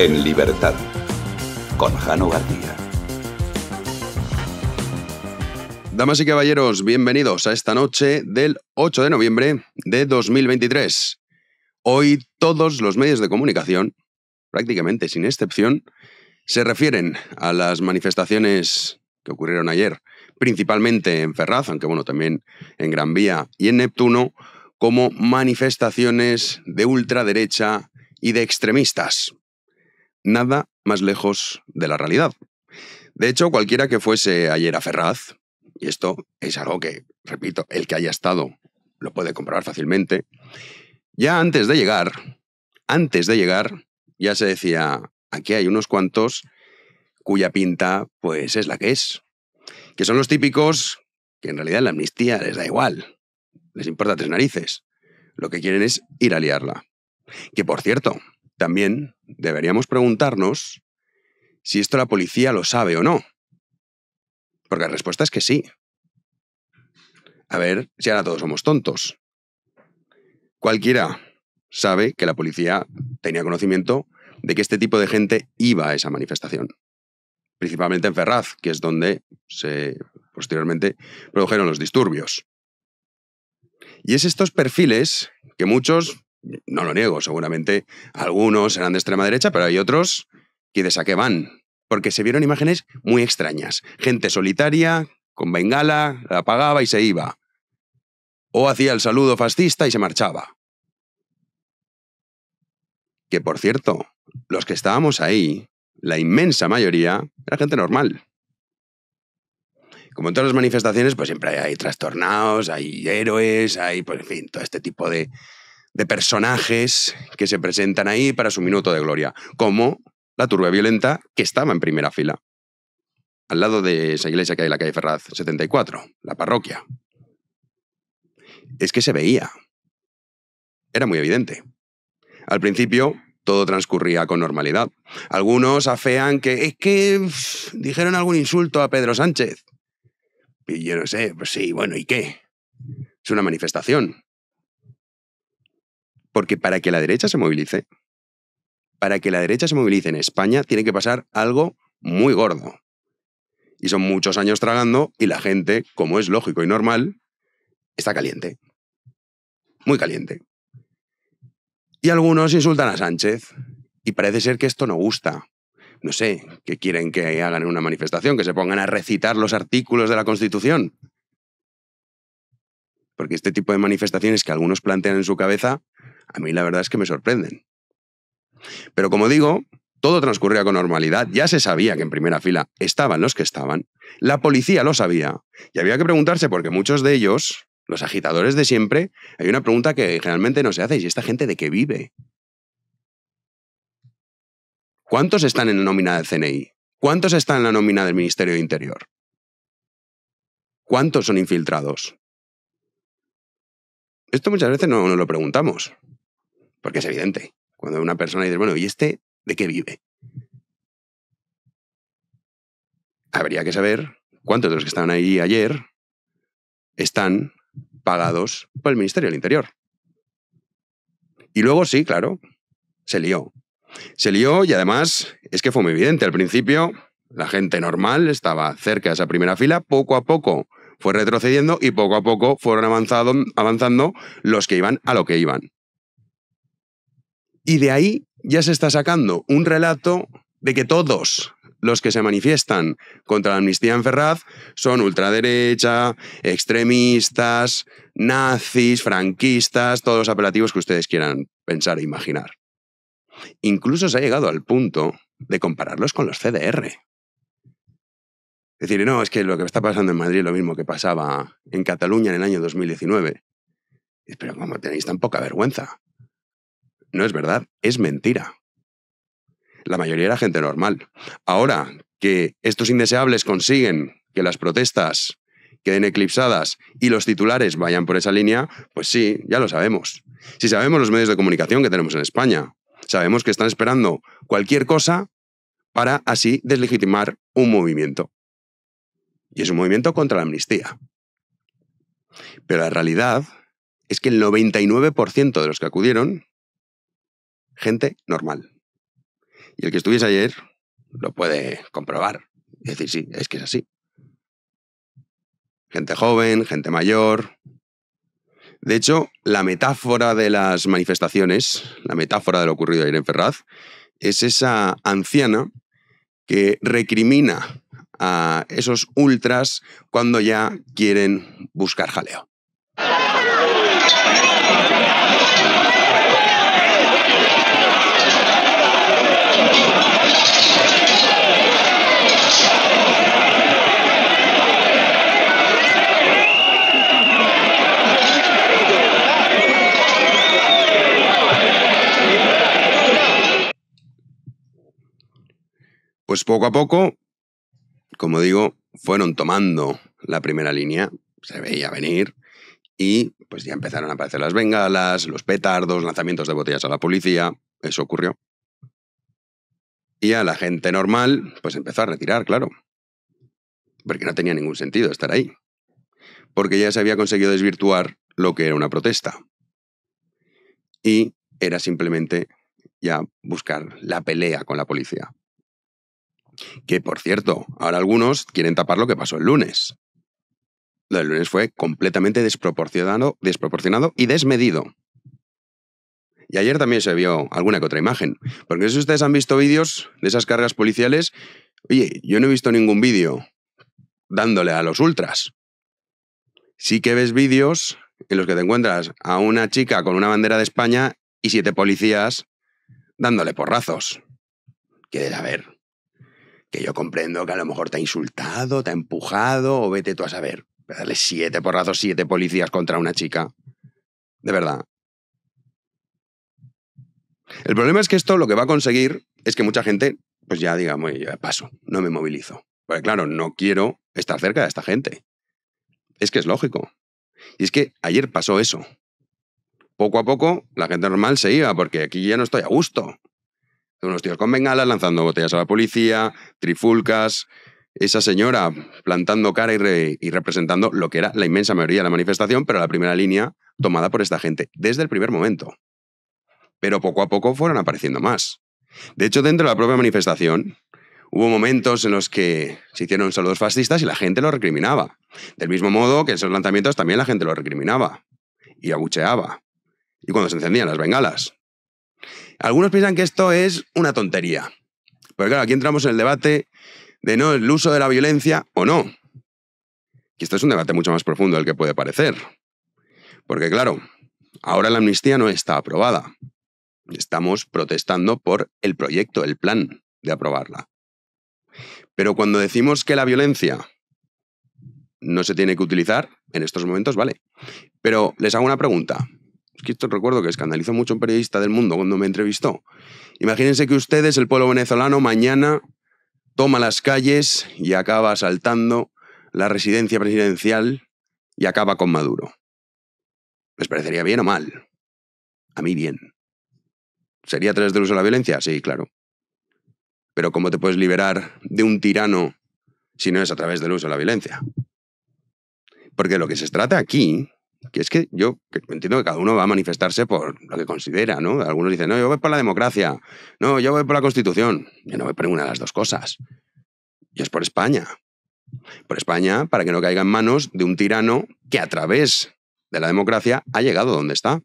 En libertad, con Jano García. Damas y caballeros, bienvenidos a esta noche del 8 de noviembre de 2023. Hoy todos los medios de comunicación, prácticamente sin excepción, se refieren a las manifestaciones que ocurrieron ayer, principalmente en Ferraz, aunque bueno, también en Gran Vía y en Neptuno, como manifestaciones de ultraderecha y de extremistas nada más lejos de la realidad. De hecho, cualquiera que fuese ayer a Ferraz, y esto es algo que, repito, el que haya estado lo puede comprobar fácilmente, ya antes de llegar, antes de llegar, ya se decía, aquí hay unos cuantos cuya pinta pues es la que es, que son los típicos que en realidad la amnistía les da igual, les importa tres narices, lo que quieren es ir a liarla. Que por cierto, también deberíamos preguntarnos si esto la policía lo sabe o no. Porque la respuesta es que sí. A ver si ahora todos somos tontos. Cualquiera sabe que la policía tenía conocimiento de que este tipo de gente iba a esa manifestación. Principalmente en Ferraz, que es donde se posteriormente produjeron los disturbios. Y es estos perfiles que muchos no lo niego, seguramente algunos eran de extrema derecha, pero hay otros que de saque van, porque se vieron imágenes muy extrañas. Gente solitaria, con bengala, la apagaba y se iba. O hacía el saludo fascista y se marchaba. Que por cierto, los que estábamos ahí, la inmensa mayoría, era gente normal. Como en todas las manifestaciones, pues siempre hay, hay trastornados, hay héroes, hay, pues en fin, todo este tipo de, de personajes que se presentan ahí para su minuto de gloria, como la turba violenta que estaba en primera fila, al lado de esa iglesia que hay en la calle Ferraz 74, la parroquia. Es que se veía. Era muy evidente. Al principio todo transcurría con normalidad. Algunos afean que es que dijeron algún insulto a Pedro Sánchez. Y yo no sé, pues sí, bueno, ¿y qué? Es una manifestación. Porque para que la derecha se movilice, para que la derecha se movilice en España, tiene que pasar algo muy gordo. Y son muchos años tragando y la gente, como es lógico y normal, está caliente. Muy caliente. Y algunos insultan a Sánchez. Y parece ser que esto no gusta. No sé, que quieren que hagan una manifestación, que se pongan a recitar los artículos de la Constitución. Porque este tipo de manifestaciones que algunos plantean en su cabeza a mí la verdad es que me sorprenden. Pero como digo, todo transcurría con normalidad, ya se sabía que en primera fila estaban los que estaban, la policía lo sabía, y había que preguntarse porque muchos de ellos, los agitadores de siempre, hay una pregunta que generalmente no se hace, ¿y esta gente de qué vive? ¿Cuántos están en la nómina del CNI? ¿Cuántos están en la nómina del Ministerio de Interior? ¿Cuántos son infiltrados? Esto muchas veces no nos lo preguntamos. Porque es evidente. Cuando una persona dice, bueno, ¿y este de qué vive? Habría que saber cuántos de los que estaban ahí ayer están pagados por el Ministerio del Interior. Y luego sí, claro, se lió. Se lió y además es que fue muy evidente. Al principio la gente normal estaba cerca de esa primera fila, poco a poco fue retrocediendo y poco a poco fueron avanzando los que iban a lo que iban. Y de ahí ya se está sacando un relato de que todos los que se manifiestan contra la amnistía en Ferraz son ultraderecha, extremistas, nazis, franquistas, todos los apelativos que ustedes quieran pensar e imaginar. Incluso se ha llegado al punto de compararlos con los CDR. Decir, no, es que lo que está pasando en Madrid es lo mismo que pasaba en Cataluña en el año 2019. Pero ¿cómo tenéis tan poca vergüenza? no es verdad, es mentira. La mayoría era gente normal. Ahora que estos indeseables consiguen que las protestas queden eclipsadas y los titulares vayan por esa línea, pues sí, ya lo sabemos. Si sabemos los medios de comunicación que tenemos en España, sabemos que están esperando cualquier cosa para así deslegitimar un movimiento. Y es un movimiento contra la amnistía. Pero la realidad es que el 99% de los que acudieron gente normal. Y el que estuviese ayer lo puede comprobar Es decir, sí, es que es así. Gente joven, gente mayor. De hecho, la metáfora de las manifestaciones, la metáfora de lo ocurrido ayer en Ferraz, es esa anciana que recrimina a esos ultras cuando ya quieren buscar jaleo. Pues poco a poco, como digo, fueron tomando la primera línea, se veía venir, y pues ya empezaron a aparecer las bengalas, los petardos, lanzamientos de botellas a la policía, eso ocurrió. Y a la gente normal, pues empezó a retirar, claro, porque no tenía ningún sentido estar ahí, porque ya se había conseguido desvirtuar lo que era una protesta. Y era simplemente ya buscar la pelea con la policía. Que por cierto, ahora algunos quieren tapar lo que pasó el lunes. Lo del lunes fue completamente desproporcionado, desproporcionado y desmedido. Y ayer también se vio alguna que otra imagen. Porque si ustedes han visto vídeos de esas cargas policiales, oye, yo no he visto ningún vídeo dándole a los ultras. Sí que ves vídeos en los que te encuentras a una chica con una bandera de España y siete policías dándole porrazos. Que, a ver, que yo comprendo que a lo mejor te ha insultado, te ha empujado, o vete tú a saber. Darle siete porrazos, siete policías contra una chica. De verdad. El problema es que esto lo que va a conseguir es que mucha gente, pues ya diga, ya paso, no me movilizo. Porque claro, no quiero estar cerca de esta gente. Es que es lógico. Y es que ayer pasó eso. Poco a poco la gente normal se iba porque aquí ya no estoy a gusto unos tíos con bengalas lanzando botellas a la policía, trifulcas, esa señora plantando cara y, representando lo que era la inmensa mayoría de la manifestación, pero la primera línea tomada por esta gente desde el primer momento. Pero poco a poco fueron apareciendo más. De hecho, dentro de la propia manifestación, hubo momentos en los que se hicieron saludos fascistas y la gente lo recriminaba. Del mismo modo que esos lanzamientos también la gente lo recriminaba y abucheaba. Y cuando se encendían las bengalas, algunos piensan que esto es una tontería. porque claro, aquí entramos en el debate de no el uso de la violencia o no. Y esto es un debate mucho más profundo del que puede parecer. Porque claro, ahora la amnistía no está aprobada. Estamos protestando por el proyecto, el plan de aprobarla. Pero cuando decimos que la violencia no se tiene que utilizar, en estos momentos vale. Pero les hago una pregunta que esto recuerdo que escandalizó mucho un periodista del mundo cuando me entrevistó. Imagínense que ustedes, el pueblo venezolano, mañana toma las calles y acaba asaltando la residencia presidencial y acaba con Maduro. ¿Les parecería bien o mal? A mí bien. ¿Sería través del uso de la violencia? Sí, claro. Pero ¿cómo te puedes liberar de un tirano si no es a través del uso de la violencia? Porque lo que se trata aquí que es que yo entiendo que cada uno va a manifestarse por lo que considera, ¿no? Algunos dicen, no, yo voy por la democracia, no, yo voy por la constitución. Yo no voy por ninguna de las dos cosas. Y es por España. Por España, para que no caiga en manos de un tirano que a través de la democracia ha llegado donde está.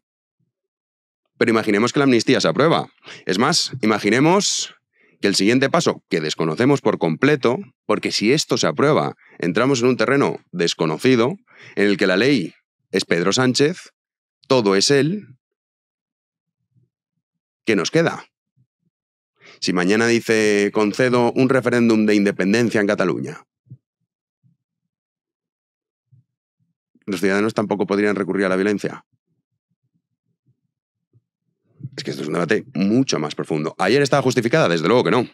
Pero imaginemos que la amnistía se aprueba. Es más, imaginemos que el siguiente paso, que desconocemos por completo, porque si esto se aprueba, entramos en un terreno desconocido en el que la ley es Pedro Sánchez, todo es él, ¿qué nos queda? Si mañana dice, concedo un referéndum de independencia en Cataluña, los ciudadanos tampoco podrían recurrir a la violencia. Es que esto es un debate mucho más profundo. ¿Ayer estaba justificada? Desde luego que no.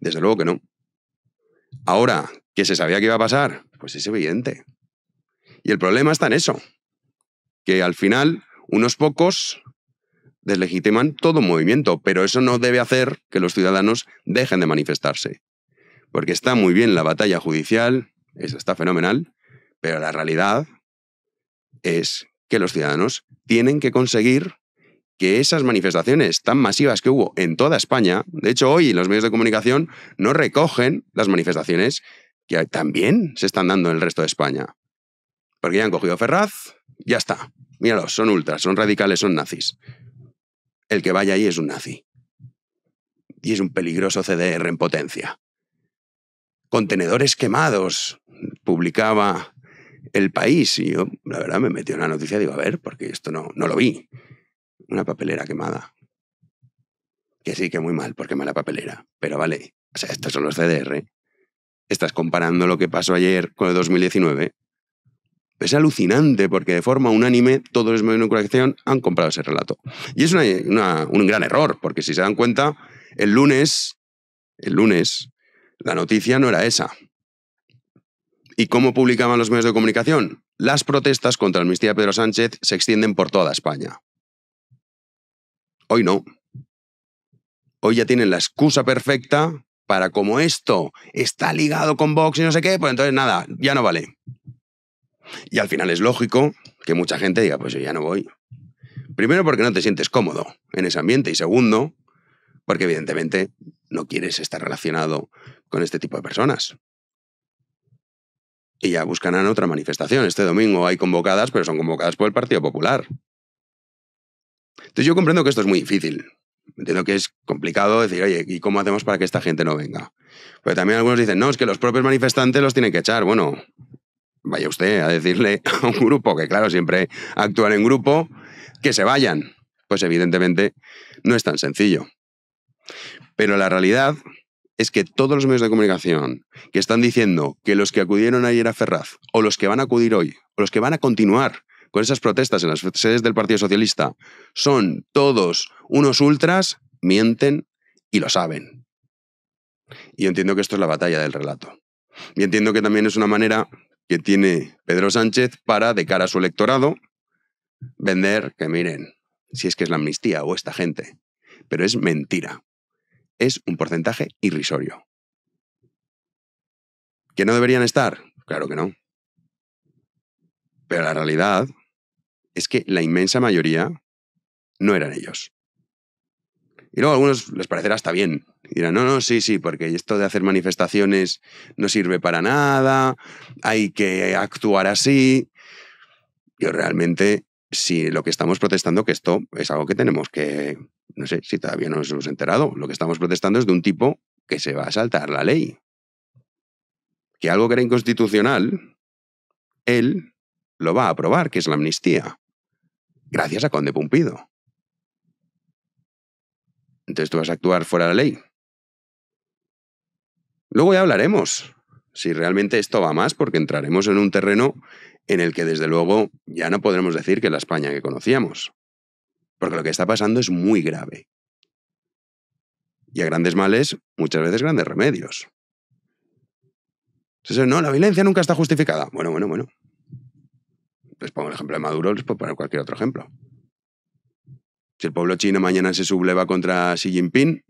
Desde luego que no. Ahora, ¿que se sabía que iba a pasar? Pues es evidente. Y el problema está en eso que al final unos pocos deslegitiman todo movimiento, pero eso no debe hacer que los ciudadanos dejen de manifestarse. Porque está muy bien la batalla judicial, está fenomenal, pero la realidad es que los ciudadanos tienen que conseguir que esas manifestaciones tan masivas que hubo en toda España, de hecho hoy los medios de comunicación no recogen las manifestaciones que también se están dando en el resto de España. Porque ya han cogido Ferraz, ya está. Míralos, son ultras, son radicales, son nazis. El que vaya ahí es un nazi. Y es un peligroso CDR en potencia. Contenedores quemados, publicaba El País. Y yo, la verdad, me metí en la noticia y digo, a ver, porque esto no, no lo vi. Una papelera quemada. Que sí, que muy mal, porque mala papelera. Pero vale, o sea, estos son los CDR. Estás comparando lo que pasó ayer con el 2019 es alucinante porque de forma unánime todos los medios de comunicación han comprado ese relato. Y es un gran error, porque si se dan cuenta, el lunes, el lunes, la noticia no era esa. ¿Y cómo publicaban los medios de comunicación? Las protestas contra la amnistía Pedro Sánchez se extienden por toda España. Hoy no. Hoy ya tienen la excusa perfecta para como esto está ligado con Vox y no sé qué, pues entonces nada, ya no vale. Y al final es lógico que mucha gente diga, pues yo ya no voy. Primero porque no te sientes cómodo en ese ambiente y segundo porque evidentemente no quieres estar relacionado con este tipo de personas. Y ya buscarán otra manifestación. Este domingo hay convocadas, pero son convocadas por el Partido Popular. Entonces yo comprendo que esto es muy difícil. Entiendo que es complicado decir, oye, ¿y cómo hacemos para que esta gente no venga? Pero también algunos dicen, no, es que los propios manifestantes los tienen que echar. Bueno, vaya usted a decirle a un grupo, que claro, siempre actúan en grupo, que se vayan. Pues evidentemente no es tan sencillo. Pero la realidad es que todos los medios de comunicación que están diciendo que los que acudieron ayer a Ferraz, o los que van a acudir hoy, o los que van a continuar con esas protestas en las sedes del Partido Socialista, son todos unos ultras, mienten y lo saben. Y entiendo que esto es la batalla del relato. Y entiendo que también es una manera que tiene Pedro Sánchez para, de cara a su electorado, vender que miren, si es que es la amnistía o esta gente. Pero es mentira. Es un porcentaje irrisorio. ¿Que no deberían estar? Claro que no. Pero la realidad es que la inmensa mayoría no eran ellos. Y luego a algunos les parecerá hasta bien. Y dirán, no, no, sí, sí, porque esto de hacer manifestaciones no sirve para nada, hay que actuar así. Yo realmente, si lo que estamos protestando, que esto es algo que tenemos que, no sé si todavía no nos hemos enterado, lo que estamos protestando es de un tipo que se va a saltar la ley. Que algo que era inconstitucional, él lo va a aprobar, que es la amnistía, gracias a Conde Pumpido. Entonces tú vas a actuar fuera de la ley. Luego ya hablaremos si realmente esto va más, porque entraremos en un terreno en el que desde luego ya no podremos decir que la España que conocíamos. Porque lo que está pasando es muy grave. Y a grandes males, muchas veces grandes remedios. no, la violencia nunca está justificada. Bueno, bueno, bueno. Les pongo el ejemplo de Maduro, les puedo poner cualquier otro ejemplo. Si el pueblo chino mañana se subleva contra Xi Jinping,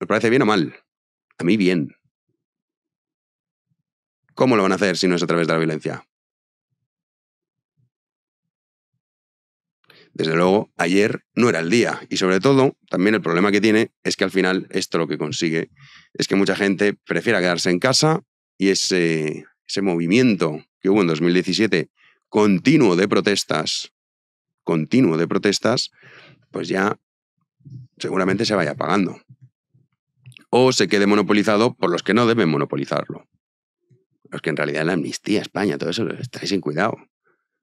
¿nos parece bien o mal? A mí bien. ¿Cómo lo van a hacer si no es a través de la violencia? Desde luego, ayer no era el día. Y sobre todo, también el problema que tiene es que al final esto lo que consigue es que mucha gente prefiera quedarse en casa y ese, ese movimiento que hubo en 2017 continuo de protestas continuo de protestas, pues ya seguramente se vaya apagando. O se quede monopolizado por los que no deben monopolizarlo. Los que en realidad la amnistía, España, todo eso, estáis sin cuidado.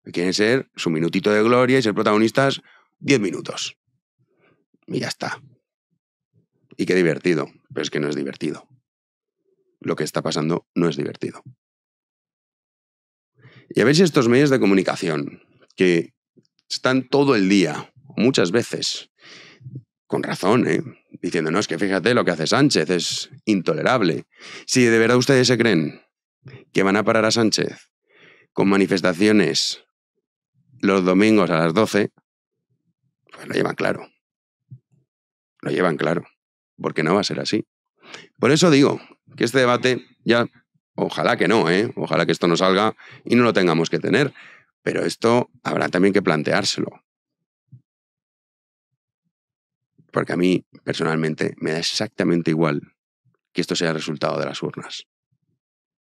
Quieren ser su minutito de gloria y ser protagonistas 10 minutos. Y ya está. Y qué divertido. Pero es que no es divertido. Lo que está pasando no es divertido. Y a ver si estos medios de comunicación, que están todo el día, muchas veces, con razón, ¿eh? diciéndonos es que fíjate lo que hace Sánchez, es intolerable. Si de verdad ustedes se creen que van a parar a Sánchez con manifestaciones los domingos a las 12, pues lo llevan claro. Lo llevan claro, porque no va a ser así. Por eso digo que este debate ya, ojalá que no, ¿eh? ojalá que esto no salga y no lo tengamos que tener, pero esto habrá también que planteárselo. Porque a mí, personalmente, me da exactamente igual que esto sea el resultado de las urnas.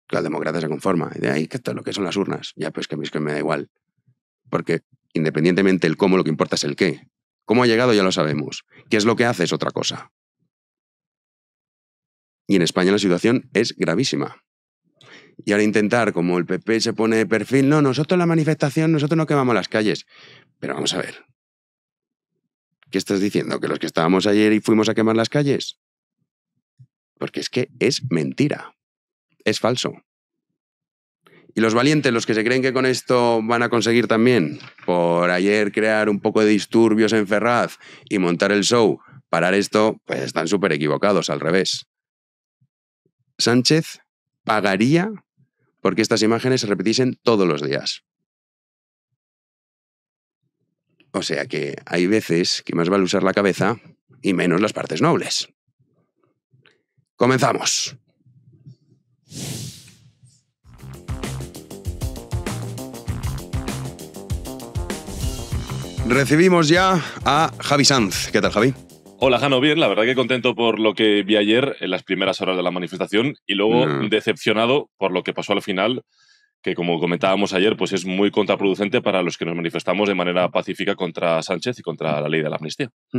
La democracia se conforma. Y de ahí que todo lo que son las urnas. Ya, pues que a mí es que me da igual. Porque independientemente del cómo, lo que importa es el qué. Cómo ha llegado ya lo sabemos. ¿Qué es lo que hace es otra cosa? Y en España la situación es gravísima. Y ahora intentar, como el PP se pone de perfil, no, nosotros la manifestación, nosotros no quemamos las calles. Pero vamos a ver. ¿Qué estás diciendo? ¿Que los que estábamos ayer y fuimos a quemar las calles? Porque es que es mentira. Es falso. Y los valientes, los que se creen que con esto van a conseguir también, por ayer crear un poco de disturbios en Ferraz y montar el show, parar esto, pues están súper equivocados, al revés. Sánchez pagaría porque estas imágenes se repetiesen todos los días. O sea que hay veces que más vale usar la cabeza y menos las partes nobles. Comenzamos. Recibimos ya a Javi Sanz. ¿Qué tal, Javi? Hola, Jano, bien, la verdad que contento por lo que vi ayer en las primeras horas de la manifestación y luego mm. decepcionado por lo que pasó al final, que como comentábamos ayer, pues es muy contraproducente para los que nos manifestamos de manera pacífica contra Sánchez y contra la ley de la amnistía. Mm.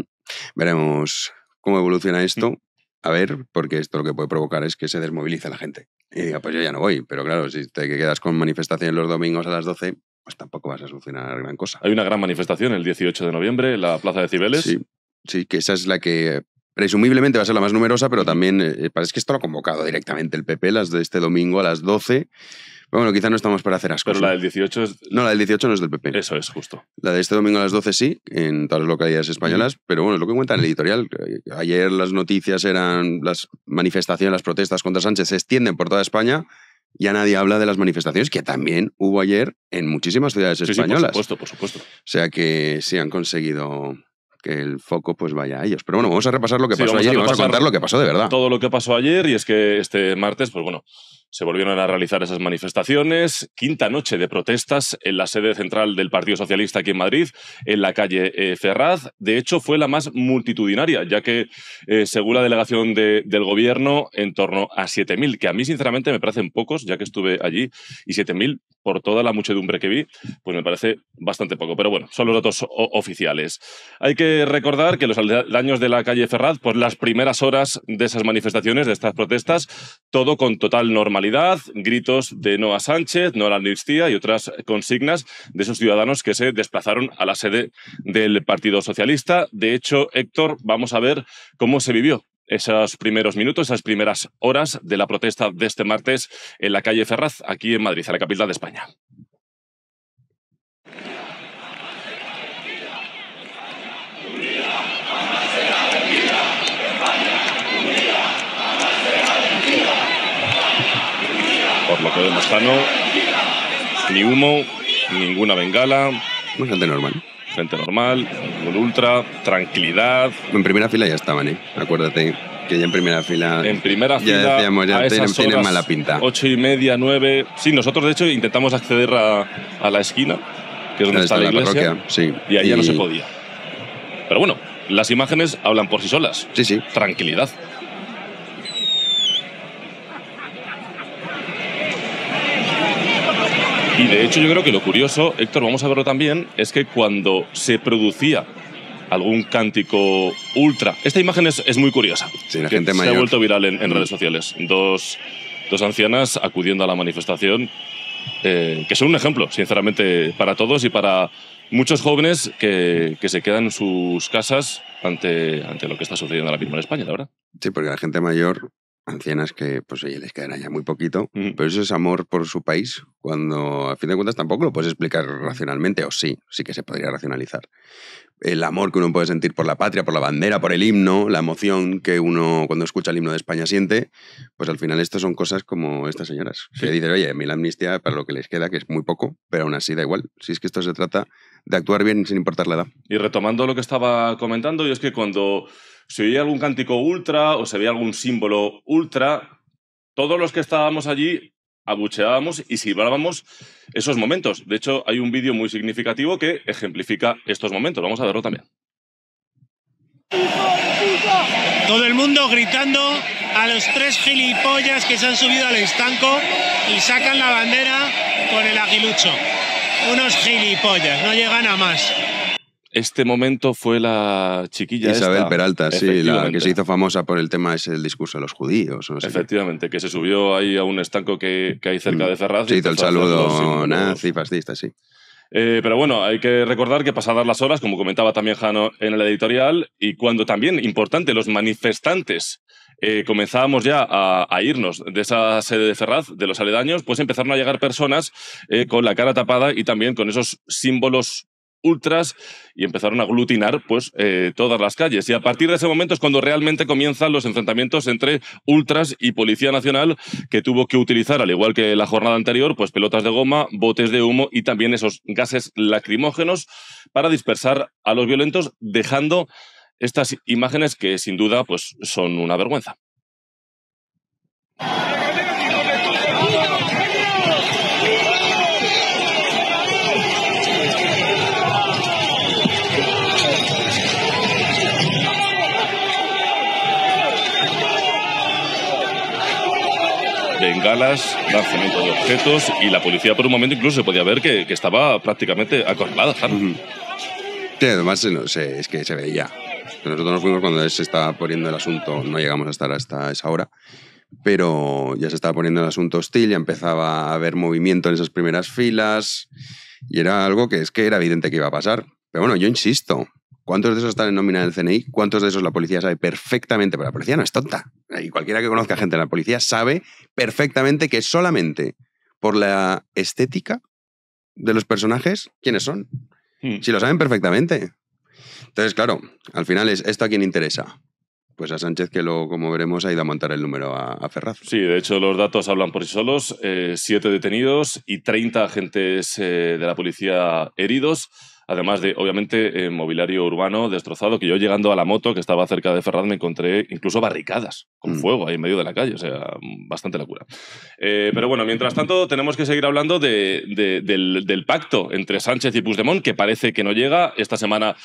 Veremos cómo evoluciona mm. esto. A ver, porque esto lo que puede provocar es que se desmovilice la gente. Y diga, pues yo ya no voy. Pero claro, si te quedas con manifestaciones los domingos a las 12, pues tampoco vas a solucionar gran cosa. Hay una gran manifestación el 18 de noviembre en la Plaza de Cibeles. Sí. Sí, que esa es la que presumiblemente va a ser la más numerosa, pero también eh, eh, parece que esto lo ha convocado directamente el PP, las de este domingo a las 12. Bueno, quizá no estamos para hacer asco. Pero la del 18 No, la del 18 no es del PP. Eso es, justo. La de este domingo a las 12 sí, en todas las localidades españolas, pero bueno, es lo que cuenta en el editorial. Ayer las noticias eran las manifestaciones, las protestas contra Sánchez se extienden por toda España. Ya nadie habla de las manifestaciones que también hubo ayer en muchísimas ciudades españolas. Sí, por supuesto, por supuesto. O sea que sí han conseguido el foco pues vaya a ellos. Pero bueno, vamos a repasar lo que pasó ayer y vamos a contar lo que pasó de verdad. Todo lo que pasó ayer y es que este martes, pues bueno, se volvieron a realizar esas manifestaciones, quinta noche de protestas en la sede central del Partido Socialista aquí en Madrid, en la calle eh, Ferraz. De hecho, fue la más multitudinaria, ya que, eh, según la delegación del Gobierno, en torno a 7.000, que a mí sinceramente me parecen pocos, ya que estuve allí, y 7.000 por toda la muchedumbre que vi, pues me parece bastante poco. Pero bueno, son los datos oficiales. Hay que recordar que los daños de la calle Ferraz, por pues las primeras horas de esas manifestaciones, de estas protestas, todo con total normalidad gritos de Noa Sánchez, no la amnistía y otras consignas de esos ciudadanos que se desplazaron a la sede del Partido Socialista. De hecho, Héctor, vamos a ver cómo se vivió esos primeros minutos, esas primeras horas de la protesta de este martes en la calle Ferraz, aquí en Madrid, en la capital de España. por lo que vemos no, Ni humo, ninguna bengala. gente normal. Gente normal, ningún ultra, tranquilidad. En primera fila ya estaban, ¿eh? Acuérdate que ya en primera fila. En primera fila. Ya decíamos, mala pinta. Ocho y media, nueve. Sí, nosotros de hecho intentamos acceder a, la esquina, que es donde está, la, iglesia. sí. Y ahí ya no se podía. Pero bueno, las imágenes hablan por sí solas. Sí, sí. Tranquilidad. Y de hecho yo creo que lo curioso, Héctor, vamos a verlo también, es que cuando se producía algún cántico ultra, esta imagen es, muy curiosa, sí, la que gente se ha vuelto viral en, mm. redes sociales. Dos, dos ancianas acudiendo a la manifestación, eh, que son un ejemplo, sinceramente, para todos y para muchos jóvenes que, que, se quedan en sus casas ante, ante lo que está sucediendo en la en España, la verdad. Sí, porque la gente mayor ancianas que, pues oye, les quedará ya muy poquito, pero eso es amor por su país, cuando a fin de cuentas tampoco lo puedes explicar racionalmente, o sí, sí que se podría racionalizar. El amor que uno puede sentir por la patria, por la bandera, por el himno, la emoción que uno cuando escucha el himno de España siente, pues al final estas son cosas como estas señoras, que dicen, oye, mil amnistía para lo que les queda, que es muy poco, pero aún así da igual, si es que esto se trata de actuar bien sin importar la edad. Y retomando lo que estaba comentando, y es que cuando se oía algún cántico ultra o se veía algún símbolo ultra, todos los que estábamos allí abucheábamos y silbábamos esos momentos. De hecho, hay un vídeo muy significativo que ejemplifica estos momentos. Vamos a verlo también. Todo el mundo gritando a los tres gilipollas que se han subido al estanco y sacan la bandera con el aguilucho. Unos gilipollas, no llegan a más este momento fue la chiquilla. Isabel Peralta, sí, la que se hizo famosa por el tema es el discurso de los judíos. efectivamente, que se subió ahí a un estanco que, hay cerca mm, de Ferraz. Se hizo el saludo nazi, fascista, sí. Eh, pero bueno, hay que recordar que pasadas las horas, como comentaba también Jano en el editorial, y cuando también, importante, los manifestantes eh, comenzábamos ya a, irnos de esa sede de Ferraz, de los aledaños, pues empezaron a llegar personas eh, con la cara tapada y también con esos símbolos ultras y empezaron a aglutinar pues, eh, todas las calles. Y a partir de ese momento es cuando realmente comienzan los enfrentamientos entre ultras y Policía Nacional, que tuvo que utilizar, al igual que la jornada anterior, pues pelotas de goma, botes de humo y también esos gases lacrimógenos para dispersar a los violentos, dejando estas imágenes que sin duda pues, son una vergüenza. bengalas, lanzamiento de objetos y la policía por un momento incluso se podía ver que, estaba prácticamente acorralada. además no sé, es que se veía. Nosotros nos fuimos cuando se estaba poniendo el asunto, no llegamos a estar hasta esa hora, pero ya se estaba poniendo el asunto hostil, ya empezaba a haber movimiento en esas primeras filas y era algo que es que era evidente que iba a pasar. Pero bueno, yo insisto, ¿Cuántos de esos están en nómina del CNI? ¿Cuántos de esos la policía sabe perfectamente? Pero la policía no es tonta. Y cualquiera que conozca gente de la policía sabe perfectamente que solamente por la estética de los personajes, ¿quiénes son? Hmm. Si lo saben perfectamente. Entonces, claro, al final es esto a quien interesa. Pues a Sánchez, que luego, como veremos, ha ido a montar el número a, Ferraz. Sí, de hecho, los datos hablan por sí solos. Eh, siete detenidos y 30 agentes eh, de la policía heridos además de, obviamente, eh, mobiliario urbano destrozado, que yo llegando a la moto que estaba cerca de Ferraz me encontré incluso barricadas con mm. fuego ahí en medio de la calle, o sea, bastante locura. Eh, pero bueno, mientras tanto tenemos que seguir hablando del, del, pacto entre Sánchez y Puigdemont, que parece que no llega. Esta semana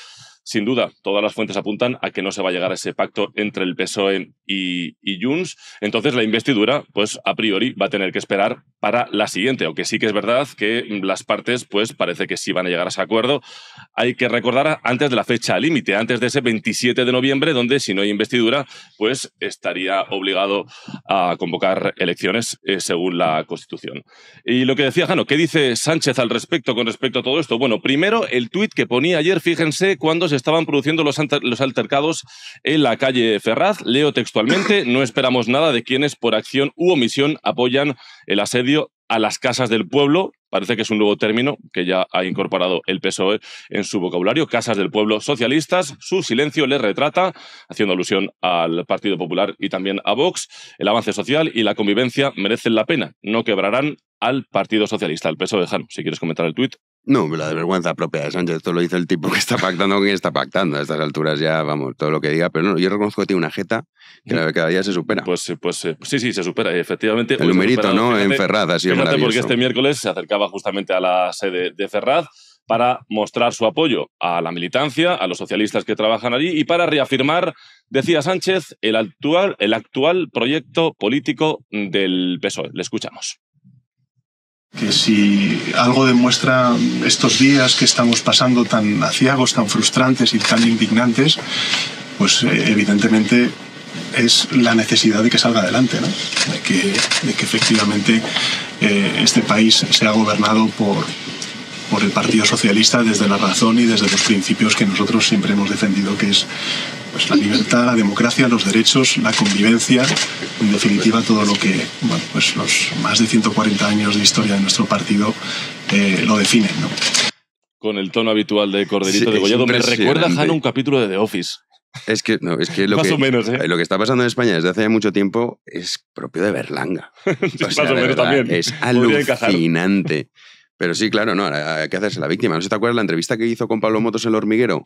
sin duda, todas las fuentes apuntan a que no se va a llegar a ese pacto entre el PSOE y, y Junts. Entonces, la investidura, pues a priori, va a tener que esperar para la siguiente, aunque sí que es verdad que las partes, pues parece que sí van a llegar a ese acuerdo. Hay que recordar antes de la fecha límite, antes de ese 27 de noviembre, donde si no hay investidura, pues estaría obligado a convocar elecciones eh, según la Constitución. Y lo que decía Jano, ¿qué dice Sánchez al respecto con respecto a todo esto? Bueno, primero el tuit que ponía ayer, fíjense, cuando estaban produciendo los, los altercados en la calle Ferraz. Leo textualmente, no esperamos nada de quienes por acción u omisión apoyan el asedio a las casas del pueblo, parece que es un nuevo término que ya ha incorporado el PSOE en su vocabulario, casas del pueblo socialistas, su silencio le retrata, haciendo alusión al Partido Popular y también a Vox, el avance social y la convivencia merecen la pena, no quebrarán al Partido Socialista, El PSOE, Jano, si quieres comentar el tuit, no, la vergüenza propia de Sánchez, esto lo dice el tipo que está pactando con quien está pactando. A estas alturas ya, vamos, todo lo que diga. Pero no, yo reconozco que tiene una jeta que cada día se supera. Pues, eh, pues eh, sí, sí, se supera, eh, efectivamente. El numerito, ¿no? en Ferraz, así Fíjate porque este miércoles se acercaba justamente a la sede de Ferraz para mostrar su apoyo a la militancia, a los socialistas que trabajan allí y para reafirmar, decía Sánchez, el actual, el actual proyecto político del PSOE. Le escuchamos que si algo demuestra estos días que estamos pasando tan aciagos, tan frustrantes y tan indignantes, pues eh, evidentemente es la necesidad de que salga adelante, ¿no? de, que, de que efectivamente eh, este país sea gobernado por, por el Partido Socialista desde la razón y desde los principios que nosotros siempre hemos defendido, que es pues, la libertad, la democracia, los derechos, la convivencia, en definitiva todo lo que pues, los más de 140 años de historia de nuestro partido eh, lo definen. Con el tono habitual de Corderito de Gollado, me recuerda, Jano, un capítulo de The Office. Es que, es lo, que menos, ¿eh? Eh, lo que está pasando en España desde hace mucho tiempo es propio de Berlanga. más o menos también. Es alucinante. Pero sí, claro, no, hay que hacerse la víctima. No se te acuerdas la entrevista que hizo con Pablo Motos en El Hormiguero,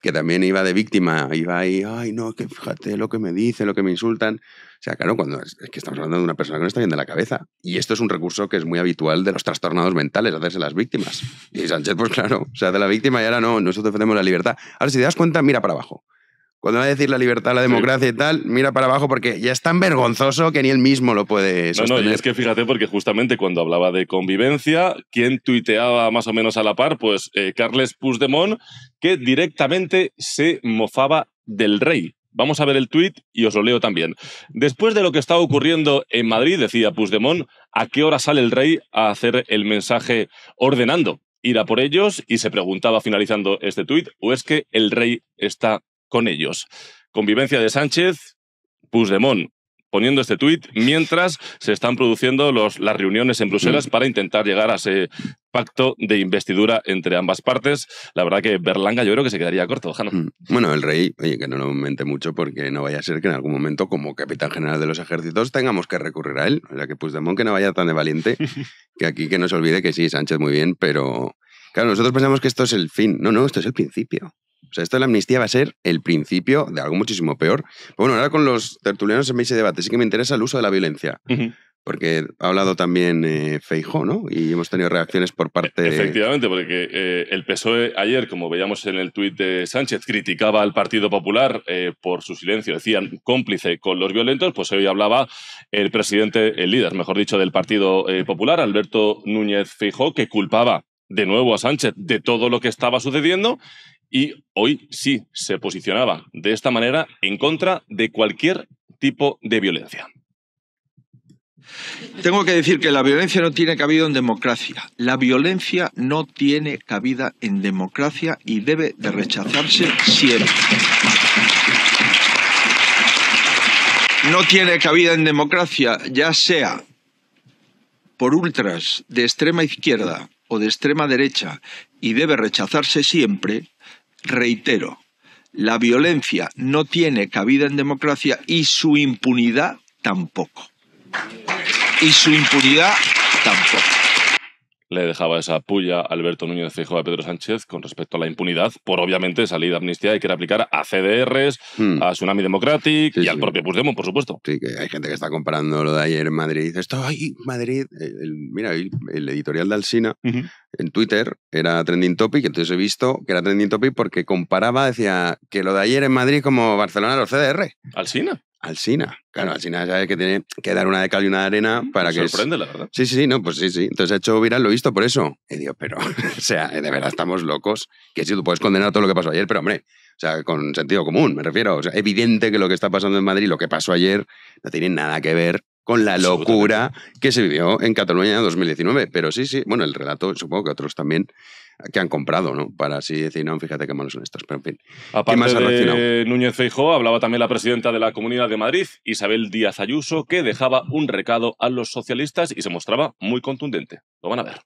que también iba de víctima, iba ahí, ay, no, que fíjate lo que me dicen, lo que me insultan. O sea, claro, cuando es, que estamos hablando de una persona que no está bien de la cabeza. Y esto es un recurso que es muy habitual de los trastornados mentales, hacerse las víctimas. Y Sánchez, pues claro, o sea, de la víctima y ahora no, nosotros defendemos la libertad. Ahora, si te das cuenta, mira para abajo cuando va a decir la libertad, la democracia y tal, mira para abajo porque ya es tan vergonzoso que ni él mismo lo puede sostener. No, no, y es que fíjate porque justamente cuando hablaba de convivencia, quien tuiteaba más o menos a la par, pues eh, Carles Puigdemont, que directamente se mofaba del rey. Vamos a ver el tuit y os lo leo también. Después de lo que está ocurriendo en Madrid, decía Puigdemont, ¿a qué hora sale el rey a hacer el mensaje ordenando ir a por ellos? Y se preguntaba finalizando este tuit, ¿o es que el rey está con ellos. Convivencia de Sánchez, Puigdemont poniendo este tuit mientras se están produciendo las reuniones en Bruselas mm. para intentar llegar a ese pacto de investidura entre ambas partes. La verdad que Berlanga yo creo que se quedaría corto, mm. Bueno, el rey, oye, que no lo mente mucho porque no vaya a ser que en algún momento como capitán general de los ejércitos tengamos que recurrir a él. O sea, que Puigdemont que no vaya tan de valiente, que aquí que no se olvide que sí, Sánchez muy bien, pero... Claro, nosotros pensamos que esto es el fin. No, no, esto es el principio. O sea, esto de la amnistía va a ser el principio de algo muchísimo peor. bueno, ahora con los tertulianos en ese debate sí que me interesa el uso de la violencia. Porque ha hablado también eh, Feijóo, ¿no? Y hemos tenido reacciones por parte. Efectivamente, porque eh, el PSOE ayer, como veíamos en el tuit de Sánchez, criticaba al Partido Popular eh, por su silencio, decían cómplice con los violentos, pues hoy hablaba el presidente, el líder, mejor dicho, del Partido Popular, Alberto Núñez Feijó, que culpaba de nuevo a Sánchez de todo lo que estaba sucediendo y hoy sí se posicionaba de esta manera en contra de cualquier tipo de violencia. Tengo que decir que la violencia no tiene cabida en democracia. La violencia no tiene cabida en democracia y debe de rechazarse siempre. No tiene cabida en democracia, ya sea por ultras de extrema izquierda o de extrema derecha, y debe rechazarse siempre reitero, la violencia no tiene cabida en democracia y su impunidad tampoco. Y su impunidad tampoco le dejaba esa puya a Alberto Núñez Feijóo a Pedro Sánchez con respecto a la impunidad por obviamente salir de amnistía y querer aplicar a CDRs, hmm. a Tsunami Democratic y al propio Puigdemont, por supuesto. Sí, que hay gente que está comparando lo de ayer en Madrid esto dice, Madrid. Eh, mira, el, editorial de Alsina en Twitter era trending topic, entonces he visto que era trending topic porque comparaba, decía, que lo de ayer en Madrid como Barcelona los CDR. ¿Alsina? Alcina. Claro, Alcina sabe que tiene que dar una de cal y una de arena para que. Sorprende, la verdad. Sí, sí, sí, no, pues sí, sí. Entonces ha hecho viral, lo visto por eso. Y digo, pero, o sea, de verdad estamos locos. Que si tú puedes condenar todo lo que pasó ayer, pero hombre, o sea, con sentido común, me refiero. O sea, evidente que lo que está pasando en Madrid, lo que pasó ayer, no tiene nada que ver con la locura que se vivió en Cataluña en 2019. Pero sí, sí, bueno, el relato, supongo que otros también que han comprado, ¿no? Para así decir, no, fíjate qué malos son estos. Pero en fin. Aparte de Núñez Feijóo, hablaba también la presidenta de la Comunidad de Madrid, Isabel Díaz Ayuso, que dejaba un recado a los socialistas y se mostraba muy contundente. Lo van a ver.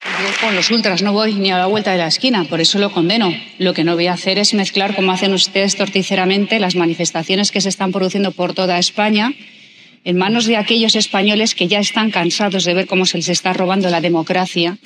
Yo con los ultras no voy ni a la vuelta de la esquina, por eso lo condeno. Lo que no voy a hacer es mezclar, como hacen ustedes torticeramente, las manifestaciones que se están produciendo por toda España en manos de aquellos españoles que ya están cansados de ver cómo se les está robando la democracia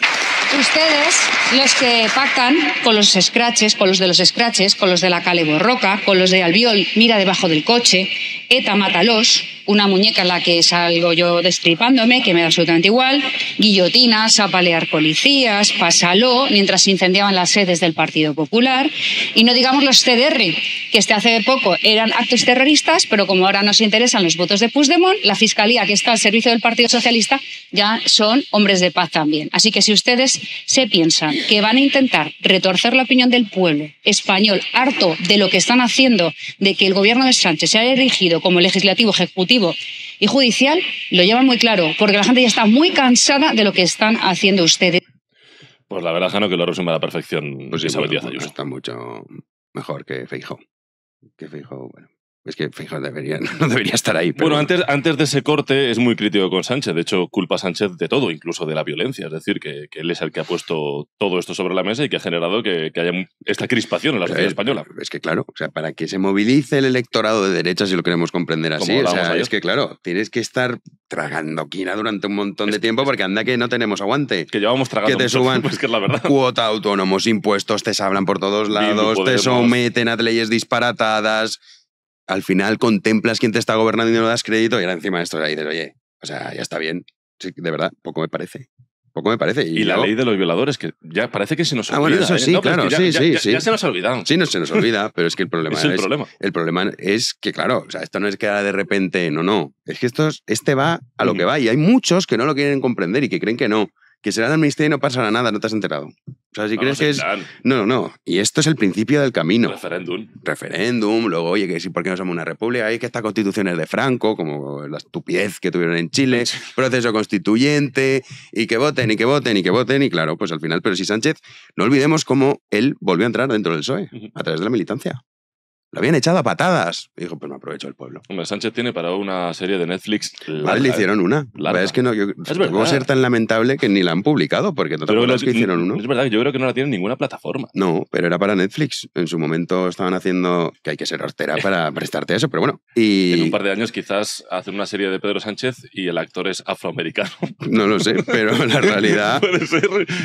ustedes los que pactan con los scratches, con los de los scratches, con los de la Cale Borroca, con los de Albiol, mira debajo del coche, ETA Mátalos, una muñeca en la que salgo yo destripándome, que me da absolutamente igual, guillotinas, apalear policías, pasaló, mientras se incendiaban las sedes del Partido Popular, y no digamos los CDR, que este hace poco eran actos terroristas, pero como ahora nos interesan los votos de Puigdemont, la Fiscalía, que está al servicio del Partido Socialista, ya son hombres de paz también. Así que si ustedes se piensan que van a intentar retorcer la opinión del pueblo español, harto de lo que están haciendo, de que el gobierno de Sánchez se haya erigido como legislativo, ejecutivo y judicial, lo llevan muy claro, porque la gente ya está muy cansada de lo que están haciendo ustedes. Pues la verdad, Jano, que lo resume a la perfección. Pues Díaz pues Ayuso. Está mucho mejor que Feijóo. Que bueno, es que fíjate, no debería estar ahí. Bueno, antes, antes de ese corte es muy crítico con Sánchez. De hecho, culpa Sánchez de todo, incluso de la violencia. Es decir, que, él es el que ha puesto todo esto sobre la mesa y que ha generado que, haya esta crispación en la sociedad española. Es que, claro, o sea, para que se movilice el electorado de derecha, si lo queremos comprender así, es que, claro, tienes que estar tragando quina durante un montón de tiempo porque anda que no tenemos aguante. Que llevamos tragando. Que te suban pues la verdad. cuota autónomos, impuestos, te hablan por todos lados, te someten a leyes disparatadas al final contemplas quién te está gobernando y no das crédito y ahora encima de esto ahí dices, oye, o sea, ya está bien. de verdad, poco me parece. Poco me parece. Y, la ley de los violadores, que ya parece que se nos ah, olvida. Ah, sí, claro, sí, sí, se nos ha olvidado Sí, no se nos olvida, pero es que el problema es... El, problema. es que, claro, o sea, esto no es que de repente, no, no. Es que esto, este va a lo mm. que va y hay muchos que no lo quieren comprender y que creen que no que será del ministerio y no pasará nada, no te has enterado. O sea, si crees que es... No, no, no. Y esto es el principio del camino. Referéndum. Referéndum, luego, oye, que sí, ¿por qué no somos una república? Hay que constitución constituciones de Franco, como la estupidez que tuvieron en Chile, proceso constituyente, y que voten, y que voten, y que voten, y claro, pues al final, pero si Sánchez, no olvidemos cómo él volvió a entrar dentro del PSOE, a través de la militancia. Lo habían echado a patadas. Y dijo, pues me aprovecho el pueblo. Hombre, Sánchez tiene para una serie de Netflix. vale, le hicieron una. verdad eh, Es que no, ser tan lamentable que ni la han publicado, porque no pero que hicieron uno. Es verdad, yo creo que no la tiene ninguna plataforma. No, pero era para Netflix. En su momento estaban haciendo que hay que ser hortera para prestarte eso, pero bueno. Y... En un par de años quizás hacen una serie de Pedro Sánchez y el actor es afroamericano. No lo sé, pero la realidad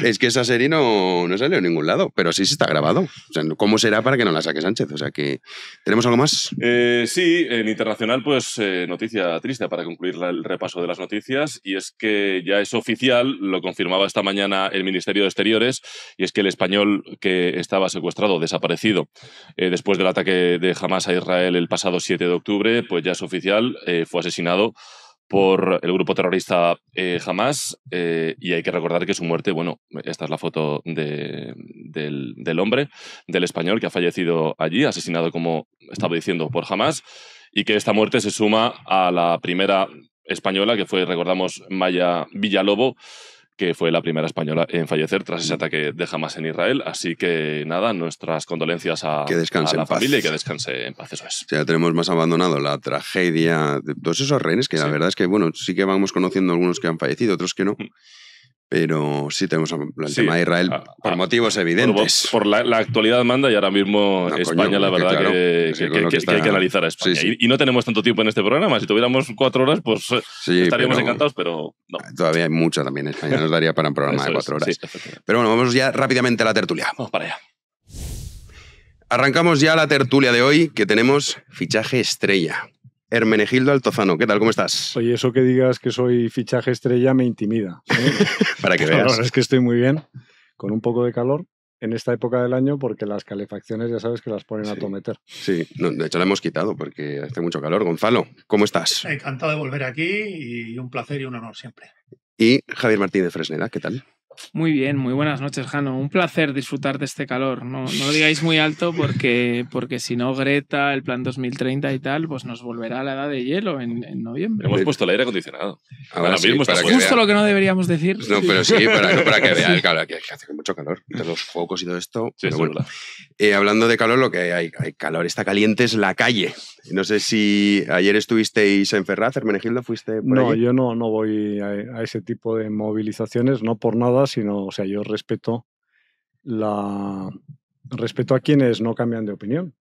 es que esa serie no, no salió a ningún lado, pero sí, se está grabado. O sea, ¿cómo será para que no la saque Sánchez? O sea, que... ¿Tenemos algo más? Eh, sí, en internacional, pues eh, noticia triste para concluir el repaso de las noticias, y es que ya es oficial, lo confirmaba esta mañana el Ministerio de Exteriores, y es que el español que estaba secuestrado, desaparecido, eh, después del ataque de Hamas a Israel el pasado 7 de octubre, pues ya es oficial, fue asesinado por el grupo terrorista Jamás eh, eh, y hay que recordar que su muerte, bueno, esta es la foto del, del, hombre, del español que ha fallecido allí, asesinado como estaba diciendo por Hamas, y que esta muerte se suma a la primera española que fue, recordamos, Maya Villalobo, que fue la primera española en fallecer tras ese ataque de Hamas en Israel. Así que nada, nuestras condolencias a, que la en familia y que descanse en paz. Ya tenemos más abandonado la tragedia de todos esos rehenes, que la verdad es que, bueno, sí que vamos conociendo algunos que han fallecido, otros que no. Pero sí tenemos el tema de Israel por motivos evidentes. Por, la, actualidad manda y ahora mismo España, la verdad, que, hay que analizar a España. Y, no tenemos tanto tiempo en este programa. Si tuviéramos cuatro horas, pues eh, estaríamos encantados, pero no. Todavía hay mucho también. España nos daría para un programa de cuatro horas. pero bueno, vamos ya rápidamente a la tertulia. Vamos para allá. Arrancamos ya la tertulia de hoy, que tenemos fichaje estrella. Hermenegildo Altozano, ¿qué tal? ¿Cómo estás? Oye, eso que digas que soy fichaje estrella me intimida. Para que veas. es que estoy muy bien, con un poco de calor, en esta época del año porque las calefacciones ya sabes que las ponen a tometer. Sí, de hecho la hemos quitado porque hace mucho calor. Gonzalo, ¿cómo estás? Encantado de volver aquí y un placer y un honor siempre. Y Javier Martínez Fresneda, ¿qué tal? Muy bien, muy buenas noches, Jano. Un placer disfrutar de este calor. No, digáis muy alto porque, porque si no, Greta, el plan 2030 y tal, pues nos volverá a la edad de hielo en, noviembre. Hemos puesto el aire acondicionado. Ah, Ahora, justo lo que no deberíamos decir. No, pero sí, para, que vea el calor, hace mucho calor, los focos y todo esto. pero bueno. Eh, hablando de calor, lo que hay, calor, está caliente, es la calle. No sé si ayer estuvisteis en Ferraz, Hermenegildo, fuiste No, yo no, no voy a ese tipo de movilizaciones, no por nada, sino, o sea, yo respeto respeto a quienes no cambian de opinión.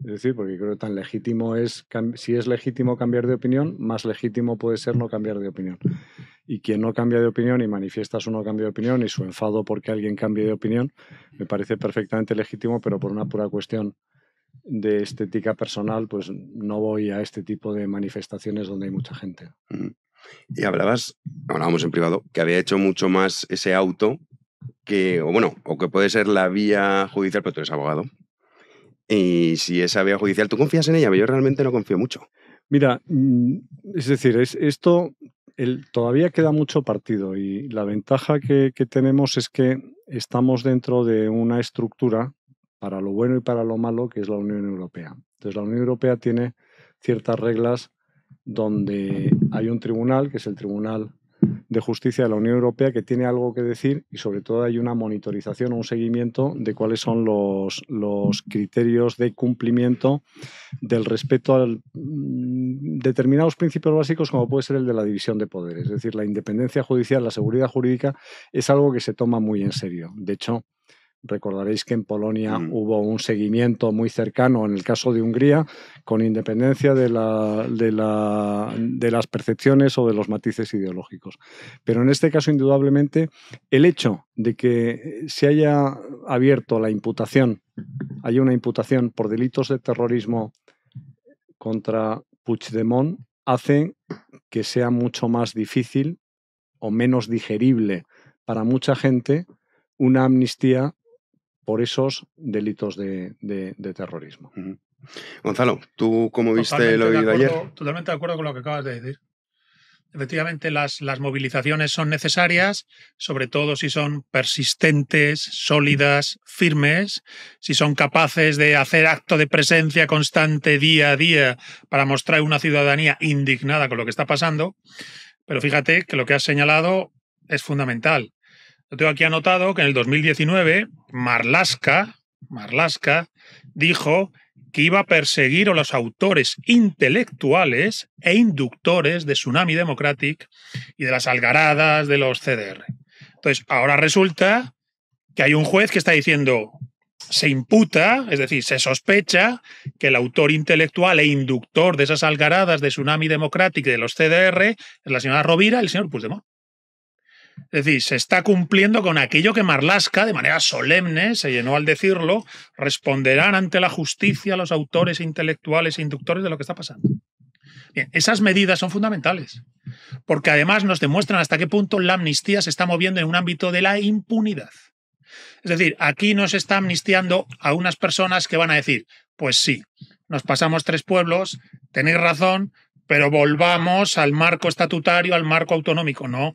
Es decir, porque creo que tan legítimo es, si es legítimo cambiar de opinión, más legítimo puede ser no cambiar de opinión. Y quien no cambia de opinión y manifiesta su no cambio de opinión y su enfado porque alguien cambie de opinión, me parece perfectamente legítimo, pero por una pura cuestión de estética personal, pues no voy a este tipo de manifestaciones donde hay mucha gente. Y hablabas, hablábamos en privado, que había hecho mucho más ese auto que, o bueno, o que puede ser la vía judicial, pero tú eres abogado. Y si esa vía judicial, ¿tú confías en ella? yo realmente no confío mucho. Mira, mm, es decir, es, esto todavía queda mucho partido y la ventaja que tenemos es que estamos dentro de una estructura para lo bueno y para lo malo que es la Unión Europea. Entonces la Unión Europea tiene ciertas reglas donde hay un tribunal, que es el Tribunal de Justicia de la Unión Europea, que tiene algo que decir y sobre todo hay una monitorización o un seguimiento de cuáles son los, criterios de cumplimiento del respeto a mm, determinados principios básicos como puede ser el de la división de poderes. Es decir, la independencia judicial, la seguridad jurídica es algo que se toma muy en serio. De hecho, Recordaréis que en Polonia mm. hubo un seguimiento muy cercano en el caso de Hungría, con independencia de, las percepciones o de los matices ideológicos. Pero en este caso, indudablemente, el hecho de que se haya abierto la imputación, haya una imputación por delitos de terrorismo contra Puigdemont, hace que sea mucho más difícil o menos digerible para mucha gente una amnistía por esos delitos de, terrorismo. Gonzalo, ¿tú como viste lo de ayer? Totalmente de acuerdo con lo que acabas de decir. Efectivamente, las, las movilizaciones son necesarias, sobre todo si son persistentes, sólidas, firmes, si son capaces de hacer acto de presencia constante día a día para mostrar una ciudadanía indignada con lo que está pasando. Pero fíjate que lo que has señalado es fundamental tengo aquí anotado que en el 2019 Marlaska, Marlaska dijo que iba a perseguir a los autores intelectuales e inductores de Tsunami Democratic y de las algaradas de los CDR. Entonces, ahora resulta que hay un juez que está diciendo, se imputa, es decir, se sospecha que el autor intelectual e inductor de esas algaradas de Tsunami Democratic y de los CDR es la señora Rovira, el señor Puigdemont. Es decir, se está cumpliendo con aquello que Marlasca, de manera solemne, se llenó al decirlo, responderán ante la justicia los autores intelectuales e inductores de lo que está pasando. Bien, esas medidas son fundamentales, porque además nos demuestran hasta qué punto la amnistía se está moviendo en un ámbito de la impunidad. Es decir, aquí nos está amnistiando a unas personas que van a decir, pues sí, nos pasamos tres pueblos, tenéis razón, pero volvamos al marco estatutario, al marco autonómico. No,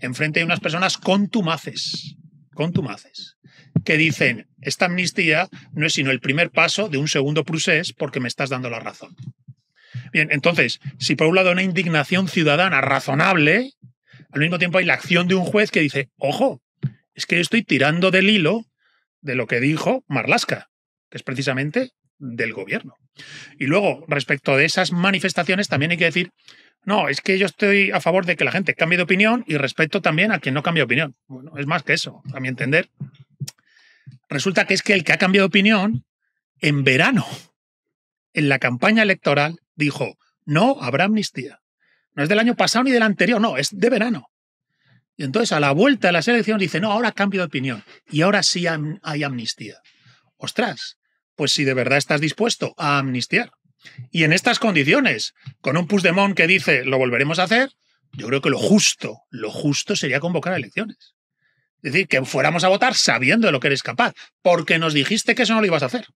enfrente de unas personas contumaces, contumaces, que dicen, esta amnistía no es sino el primer paso de un segundo prusés porque me estás dando la razón. Bien, entonces, si por un lado una indignación ciudadana razonable, al mismo tiempo hay la acción de un juez que dice, ojo, es que estoy tirando del hilo de lo que dijo Marlasca, que es precisamente del gobierno. Y luego, respecto de esas manifestaciones, también hay que decir no, es que yo estoy a favor de que la gente cambie de opinión y respeto también a quien no cambia de opinión. Bueno, es más que eso, a mi entender. Resulta que es que el que ha cambiado de opinión en verano, en la campaña electoral, dijo, no habrá amnistía. No es del año pasado ni del anterior, no, es de verano. Y entonces a la vuelta de las elecciones dice, no, ahora cambio de opinión y ahora sí hay amnistía. Ostras, pues si de verdad estás dispuesto a amnistiar y en estas condiciones, con un pusdemón que dice lo volveremos a hacer, yo creo que lo justo, lo justo sería convocar elecciones. Es decir, que fuéramos a votar sabiendo de lo que eres capaz, porque nos dijiste que eso no lo ibas a hacer.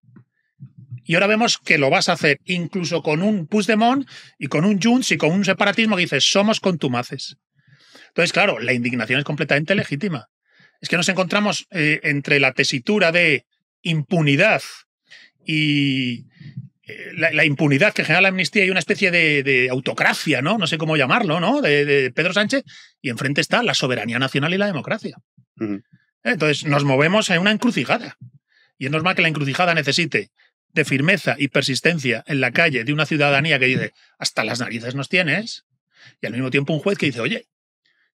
Y ahora vemos que lo vas a hacer incluso con un pusdemón y con un Junts y con un separatismo que dices, somos contumaces. Entonces, claro, la indignación es completamente legítima. Es que nos encontramos eh, entre la tesitura de impunidad y, eh, la, impunidad que genera la amnistía y una especie de, autocracia, ¿no? No sé cómo llamarlo, ¿no? De, Pedro Sánchez, y enfrente está la soberanía nacional y la democracia. Entonces, nos movemos en una encrucijada. Y es normal que la encrucijada necesite de firmeza y persistencia en la calle de una ciudadanía que dice, hasta las narices nos tienes, y al mismo tiempo un juez que dice, oye,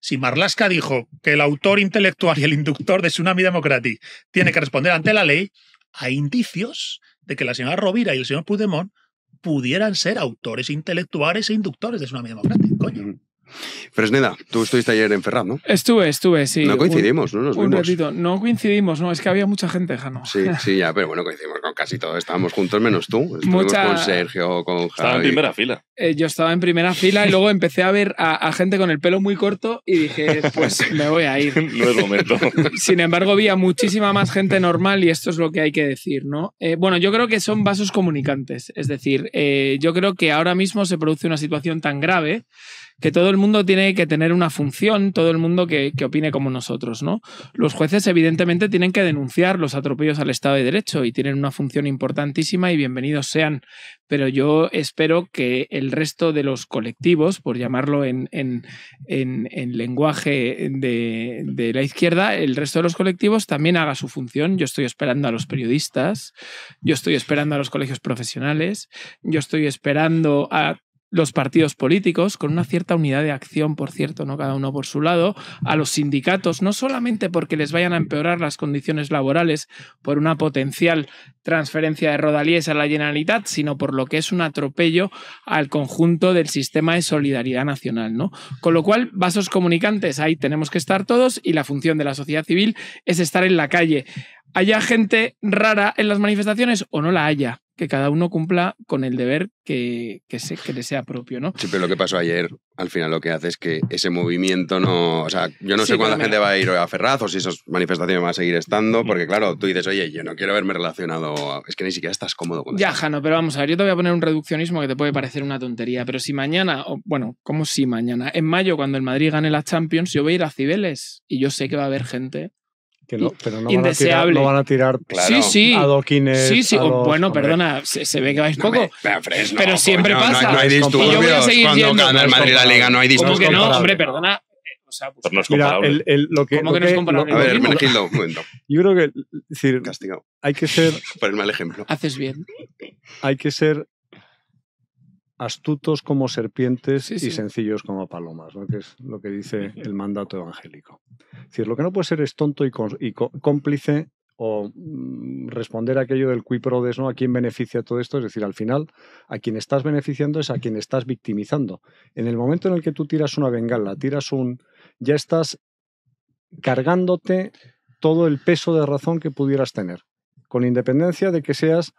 si Marlaska dijo que el autor intelectual y el inductor de Tsunami Democratic tiene que responder ante la ley, hay indicios de que la señora Rovira y el señor Pudemont pudieran ser autores intelectuales e inductores de tsunami democrático, coño. Fresneda, tú estuviste ayer en Ferrat, ¿no? Estuve, estuve, sí. No coincidimos, ¿no? un ratito, no coincidimos, no, es que había mucha gente, Jano. Sí, sí, ya, pero bueno, coincidimos con casi todos, estábamos juntos menos tú. Estuvimos con Sergio, con Javi. Estaba en primera fila. Eh, yo estaba en primera fila y luego empecé a ver a, gente con el pelo muy corto y dije, pues me voy a ir. no es momento. Sin embargo, vi a muchísima más gente normal y esto es lo que hay que decir, ¿no? Eh, bueno, yo creo que son vasos comunicantes, es decir, eh, yo creo que ahora mismo se produce una situación tan grave que todo el mundo tiene que tener una función, todo el mundo que, opine como nosotros, ¿no? Los jueces, evidentemente, tienen que denunciar los atropellos al Estado de Derecho y tienen una función importantísima y bienvenidos sean. Pero yo espero que el resto de los colectivos, por llamarlo en, lenguaje de, de la izquierda, el resto de los colectivos también haga su función. Yo estoy esperando a los periodistas, yo estoy esperando a los colegios profesionales, yo estoy esperando a los partidos políticos, con una cierta unidad de acción, por cierto, ¿no? cada uno por su lado, a los sindicatos, no solamente porque les vayan a empeorar las condiciones laborales por una potencial transferencia de rodalíes a la Generalitat, sino por lo que es un atropello al conjunto del sistema de solidaridad nacional. ¿no? Con lo cual, vasos comunicantes, ahí tenemos que estar todos y la función de la sociedad civil es estar en la calle. ¿Haya gente rara en las manifestaciones o no la haya? que cada uno cumpla con el deber que, que, le sea propio, ¿no? Sí, pero lo que pasó ayer, al final lo que hace es que ese movimiento no... O sea, yo no sé cuánta gente va a ir a Ferraz o si esas manifestaciones van a seguir estando, porque mm. claro, tú dices, oye, yo no quiero verme relacionado... Es que ni siquiera estás cómodo con Ya, Jano, pero vamos a ver, yo te voy a poner un reduccionismo que te puede parecer una tontería, pero si mañana, bueno, ¿cómo si mañana? En mayo, cuando el Madrid gane las Champions, yo voy a ir a Cibeles y yo sé que va a haber gente que no, pero no Van a tirar, no van a tirar claro. sí, sí. Sí, sí. bueno, perdona, se, ve que vais poco. pero, siempre pasa. No, hay disturbios. yo voy a seguir Cuando yendo. gana el Madrid la Liga no hay disturbios. Como que no, hombre, perdona. O sea, pues, pues no es mira, el, el, lo que, ¿Cómo que, que no comparable? a ver, Menegildo, un momento. Yo creo que decir, Castigado. hay que ser... Por el mal ejemplo. Haces bien. Hay que ser astutos como serpientes y sencillos como palomas, que es lo que dice el mandato evangélico. Es decir, lo que no puede ser es tonto y, cómplice o mm, responder aquello del cui prodes, ¿no? ¿A quién beneficia todo esto? Es decir, al final, a quien estás beneficiando es a quien estás victimizando. En el momento en el que tú tiras una bengala, tiras un... ya estás cargándote todo el peso de razón que pudieras tener, con independencia de que seas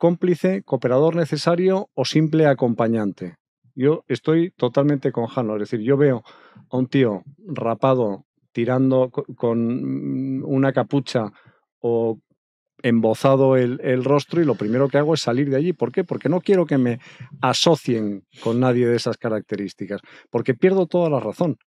cómplice, cooperador necesario o simple acompañante. Yo estoy totalmente con Jano, es decir, yo veo a un tío rapado tirando con mm, una capucha o embozado el, rostro y lo primero que hago es salir de allí. ¿Por qué? Porque no quiero que me asocien con nadie de esas características, porque pierdo toda la razón.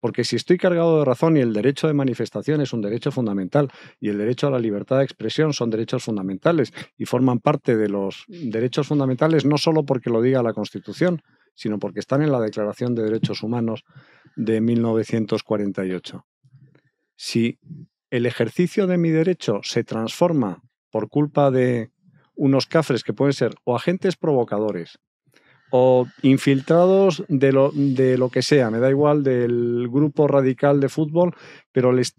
Porque si estoy cargado de razón y el derecho de manifestación es un derecho fundamental y el derecho a la libertad de expresión son derechos fundamentales y forman parte de los derechos fundamentales no solo porque lo diga la Constitución, sino porque están en la Declaración de Derechos Humanos de 1948. Si el ejercicio de mi derecho se transforma por culpa de unos cafres que pueden ser o agentes provocadores o infiltrados de lo, que sea, me da igual, del grupo radical de fútbol, pero les,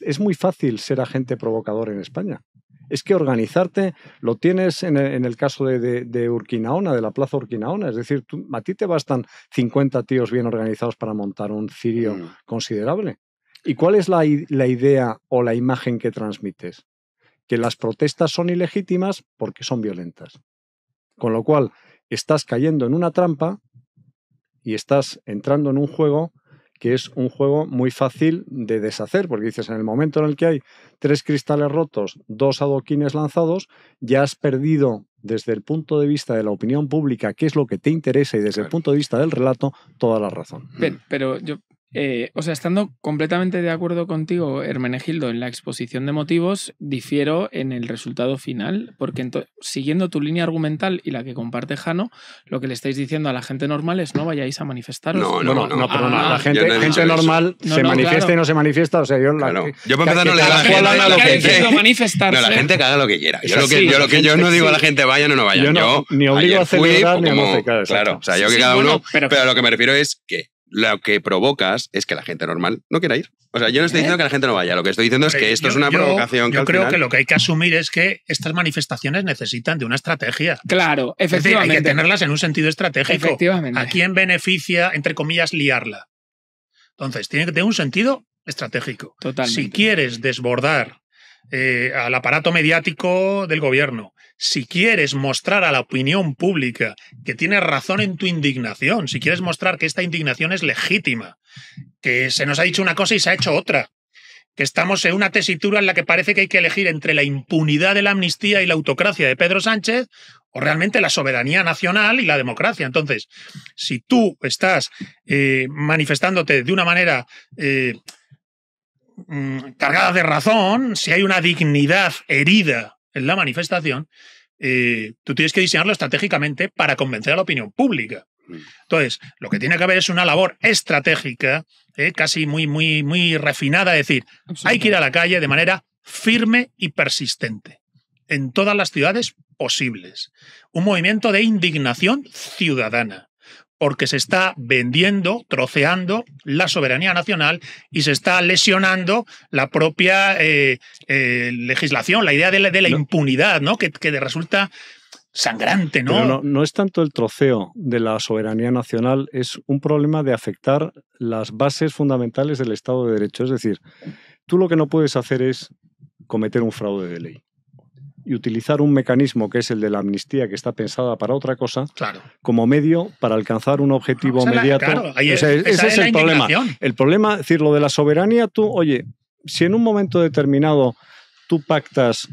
es, muy fácil ser agente provocador en España. Es que organizarte lo tienes en el, caso de, de, Urquinaona, de la Plaza Urquinaona. Es decir, a ti te bastan 50 tíos bien organizados para montar un cirio mm. considerable. ¿Y cuál es la, la idea o la imagen que transmites? Que las protestas son ilegítimas porque son violentas. Con lo cual, estás cayendo en una trampa y estás entrando en un juego que es un juego muy fácil de deshacer, porque dices, en el momento en el que hay tres cristales rotos, dos adoquines lanzados, ya has perdido desde el punto de vista de la opinión pública, qué es lo que te interesa, y desde el punto de vista del relato, toda la razón. Bien, pero yo eh, o sea, estando completamente de acuerdo contigo, Hermenegildo, en la exposición de motivos, difiero en el resultado final, porque siguiendo tu línea argumental y la que comparte Jano, lo que le estáis diciendo a la gente normal es no vayáis a manifestaros. No, no, no, no, la gente, no normal se manifiesta y no se manifiesta, o sea, yo... La, Yo para empezar no le da a la, gente... la gente que haga lo que quiera. Yo lo que, yo, no digo a la gente vayan o no vayan. Yo, ni obligo a hacer ni Claro, o sea, yo que cada uno... Pero lo que me refiero es que lo que provocas es que la gente normal no quiera ir. O sea, yo no estoy diciendo que la gente no vaya, lo que estoy diciendo es que esto es una provocación. Yo creo que lo que hay que asumir es que estas manifestaciones necesitan de una estrategia. Claro, efectivamente. hay que tenerlas en un sentido estratégico. Efectivamente. ¿A quién beneficia, entre comillas, liarla? Entonces, tiene que tener un sentido estratégico. Totalmente. Si quieres desbordar eh, al aparato mediático del gobierno, si quieres mostrar a la opinión pública que tienes razón en tu indignación, si quieres mostrar que esta indignación es legítima, que se nos ha dicho una cosa y se ha hecho otra, que estamos en una tesitura en la que parece que hay que elegir entre la impunidad de la amnistía y la autocracia de Pedro Sánchez o realmente la soberanía nacional y la democracia. Entonces, si tú estás eh, manifestándote de una manera... Eh, mm, cargada de razón, si hay una dignidad herida en la manifestación, eh, tú tienes que diseñarlo estratégicamente para convencer a la opinión pública. Mm. Entonces, lo que tiene que haber es una labor estratégica, eh, casi muy, muy, muy refinada, es decir, hay que ir a la calle de manera firme y persistente en todas las ciudades posibles. Un movimiento de indignación ciudadana porque se está vendiendo, troceando la soberanía nacional y se está lesionando la propia eh, eh, legislación, la idea de la, impunidad, ¿no? Que, que resulta sangrante, ¿no? ¿no? ¿no? es tanto el troceo de la soberanía nacional, es un problema de afectar las bases fundamentales del Estado de Derecho. Es decir, tú lo que no puedes hacer es cometer un fraude de ley y utilizar un mecanismo que es el de la amnistía, que está pensada para otra cosa, como medio para alcanzar un objetivo inmediato. ese es, el problema. El problema, es decir, lo de la soberanía, tú, oye, si en un momento determinado tú pactas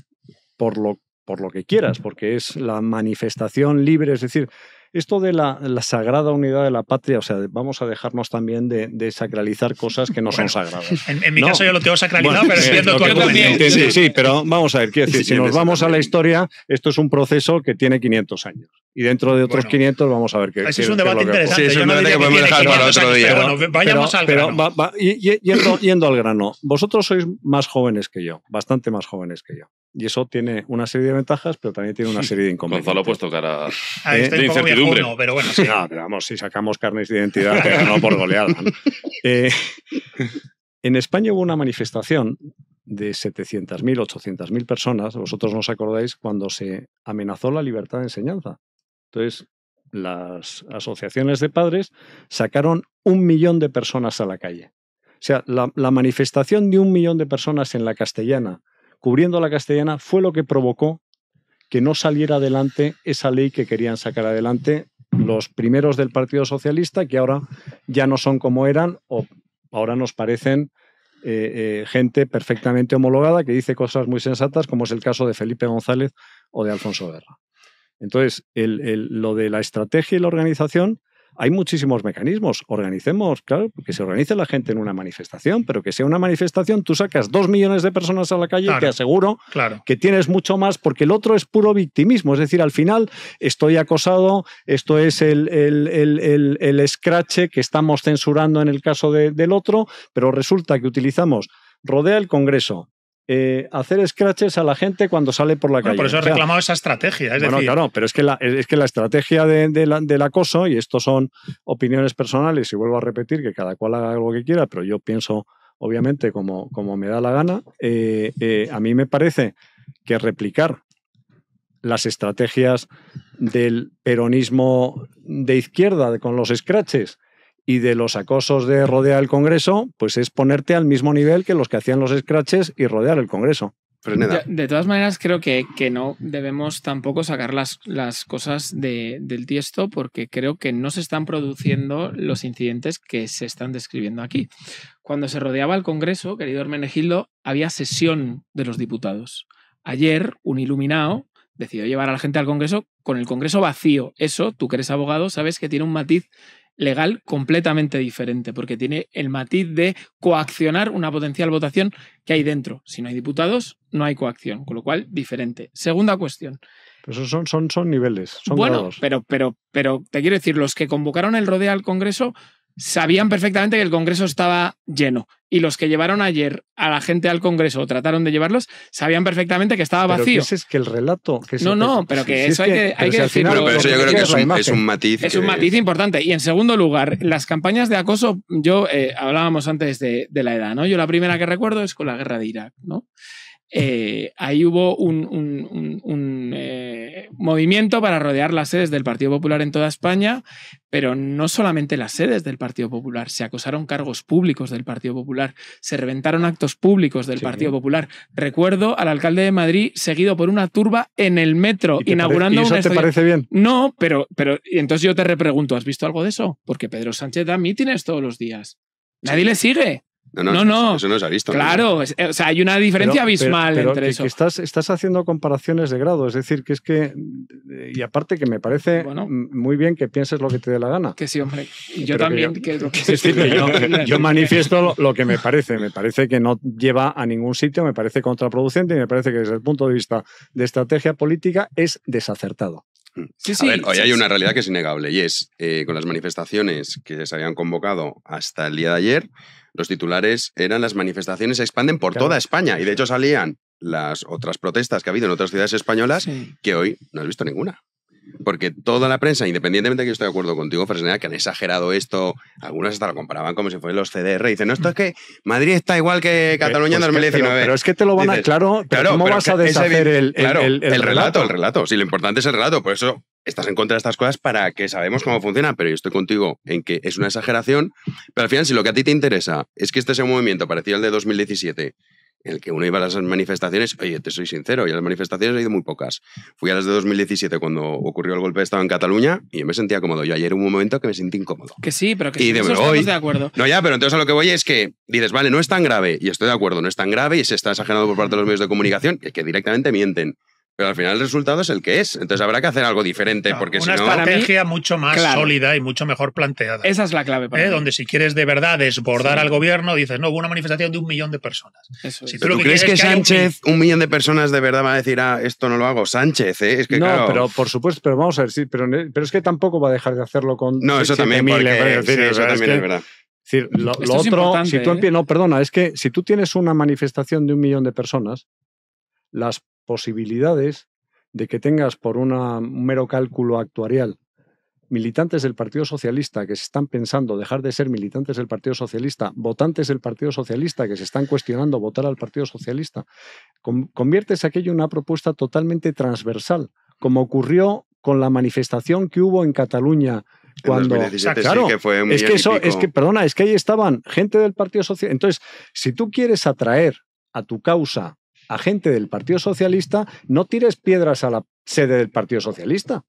por lo, por lo que quieras, porque es la manifestación libre, es decir, esto de la, la, sagrada unidad de la patria, o sea, vamos a dejarnos también de, de sacralizar cosas que no son sagradas. En, mi caso yo lo tengo sacralizado, pero entiendo tu argumento. Sí, sí, pero vamos a ver, quiero decir, si nos vamos a la historia, esto es un proceso que tiene 500 años. Y dentro de otros 500 vamos a ver qué. Ese es un debate interesante. Sí, es no que podemos dejar para otro día. Pero, bueno, vayamos al grano. Pero yendo al grano, vosotros sois más jóvenes que yo, bastante más jóvenes que yo. Y eso tiene una serie de ventajas, pero también tiene una serie de inconvenientes. Gonzalo pues tocará eh, cara de incertidumbre. pero bueno, sí. vamos, si sacamos carnes de identidad, no por goleada. Eh, en España hubo una manifestación de 700.000, 800.000 personas. Vosotros nos acordáis cuando se amenazó la libertad de enseñanza. Entonces, las asociaciones de padres sacaron un millón de personas a la calle. O sea, la manifestación de un millón de personas en la castellana cubriendo la castellana, fue lo que provocó que no saliera adelante esa ley que querían sacar adelante los primeros del Partido Socialista, que ahora ya no son como eran o ahora nos parecen eh, eh, gente perfectamente homologada que dice cosas muy sensatas, como es el caso de Felipe González o de Alfonso Guerra. Entonces, lo de la estrategia y la organización hay muchísimos mecanismos. Organicemos, claro, que se organice la gente en una manifestación, pero que sea una manifestación, tú sacas dos millones de personas a la calle y te aseguro que tienes mucho más, porque el otro es puro victimismo. Es decir, al final estoy acosado, esto es el, el, escrache que estamos censurando en el caso del otro, pero resulta que utilizamos rodea el Congreso, eh, hacer scratches a la gente cuando sale por la calle. Por eso he reclamado esa estrategia. bueno, claro, pero es que la, es que la estrategia del acoso, y esto son opiniones personales, y vuelvo a repetir que cada cual haga lo que quiera, pero yo pienso, obviamente, como, como me da la gana, eh, eh, a mí me parece que replicar las estrategias del peronismo de izquierda con los scratches y de los acosos de rodear el Congreso, pues es ponerte al mismo nivel que los que hacían los scratches y rodear el Congreso. De, todas maneras, creo que, no debemos tampoco sacar las, cosas del tiesto porque creo que no se están produciendo los incidentes que se están describiendo aquí. Cuando se rodeaba el Congreso, querido Hermenegildo, había sesión de los diputados. Ayer, un iluminado decidió llevar a la gente al Congreso con el Congreso vacío. Eso, tú que eres abogado, sabes que tiene un matiz legal completamente diferente, porque tiene el matiz de coaccionar una potencial votación que hay dentro. Si no hay diputados, no hay coacción, con lo cual diferente. Segunda cuestión. Pero son, son, son niveles, son bueno, Pero, pero, pero te quiero decir, los que convocaron el rodea al Congreso sabían perfectamente que el Congreso estaba lleno. Y los que llevaron ayer a la gente al Congreso, o trataron de llevarlos, sabían perfectamente que estaba vacío. es que el relato. no, no, pero que eso hay que, decirlo. es un, matiz. Es un matiz importante. Y en segundo lugar, las campañas de acoso, yo eh, hablábamos antes de, la edad, ¿no? Yo la primera que recuerdo es con la guerra de Irak, ¿no? Eh, ahí hubo un, eh, movimiento para rodear las sedes del Partido Popular en toda España, pero no solamente las sedes del Partido Popular, se acosaron cargos públicos del Partido Popular, se reventaron actos públicos del Partido Popular. Recuerdo al alcalde de Madrid seguido por una turba en el metro, inaugurando un eso te parece bien? No, pero, pero entonces yo te repregunto, ¿has visto algo de eso? Porque Pedro Sánchez da mítines todos los días. Nadie le sigue. No, no, Eso, no se ha visto. Claro, o sea, hay una diferencia abismal entre eso. estás, estás haciendo comparaciones de grado, es decir, que es que. Y aparte que me parece muy bien que pienses lo que te dé la gana. Que sí, hombre. Y yo también, que, es yo, manifiesto lo, que me parece. Me parece que no lleva a ningún sitio, me parece contraproducente y me parece que desde el punto de vista de estrategia política es desacertado. Mm. Sí, sí, hoy hay una realidad que es innegable y es eh, con las manifestaciones que se habían convocado hasta el día de ayer los titulares eran las manifestaciones se expanden por toda España. Y de hecho salían las otras protestas que ha habido en otras ciudades españolas que hoy no has visto ninguna. Porque toda la prensa, independientemente de que yo esté de acuerdo contigo, Fresneda, que han exagerado esto, algunas hasta lo comparaban como si fueran los CDR. Y dicen, no, esto es que Madrid está igual que eh, Cataluña en 2019. Pues pero, es que te lo van a. claro, pero ¿cómo vas a deshacer el, el, el, relato? El relato, sí, lo importante es el relato. Por eso estás en contra de estas cosas para que sabemos cómo funciona, pero yo estoy contigo en que es una exageración. Pero al final, si lo que a ti te interesa es que este sea un movimiento parecido al de 2017, el que uno iba a las manifestaciones, oye, te soy sincero, y a las manifestaciones he ido muy pocas. Fui a las de 2017 cuando ocurrió el golpe de Estado en Cataluña y me sentía cómodo. Yo ayer hubo un momento que me sentí incómodo. Que sí, pero que sí, de, hoy, de acuerdo. No, ya, pero entonces a lo que voy es que dices, vale, no es tan grave, y estoy de acuerdo, no es tan grave y se está exagerando por parte de los medios de comunicación, es que directamente mienten. Pero al final el resultado es el que es. Entonces habrá que hacer algo diferente. porque una estrategia mucho más sólida y mucho mejor planteada. Esa es la clave. Para ¿Eh? Donde si quieres de verdad desbordar al gobierno, dices, no, hubo una manifestación de un millón de personas. crees que, Sánchez, un... millón de personas de verdad va a decir, ah, esto no lo hago? Sánchez, ¿eh? que, no, pero por supuesto, pero vamos a ver, sí, pero, pero es que tampoco va a dejar de hacerlo con. No, eso también, eh, porque, eso también es, verdad. Es lo, otro, si tú no, perdona, es que si tú tienes una manifestación de un millón de personas, las posibilidades de que tengas por un mero cálculo actuarial militantes del Partido Socialista que se están pensando dejar de ser militantes del Partido Socialista, votantes del Partido Socialista que se están cuestionando votar al Partido Socialista, conviertes aquello en una propuesta totalmente transversal, como ocurrió con la manifestación que hubo en Cataluña cuando es que es que perdona es que ahí estaban gente del Partido Socialista entonces si tú quieres atraer a tu causa a gente del Partido Socialista, no tires piedras a la sede del Partido Socialista.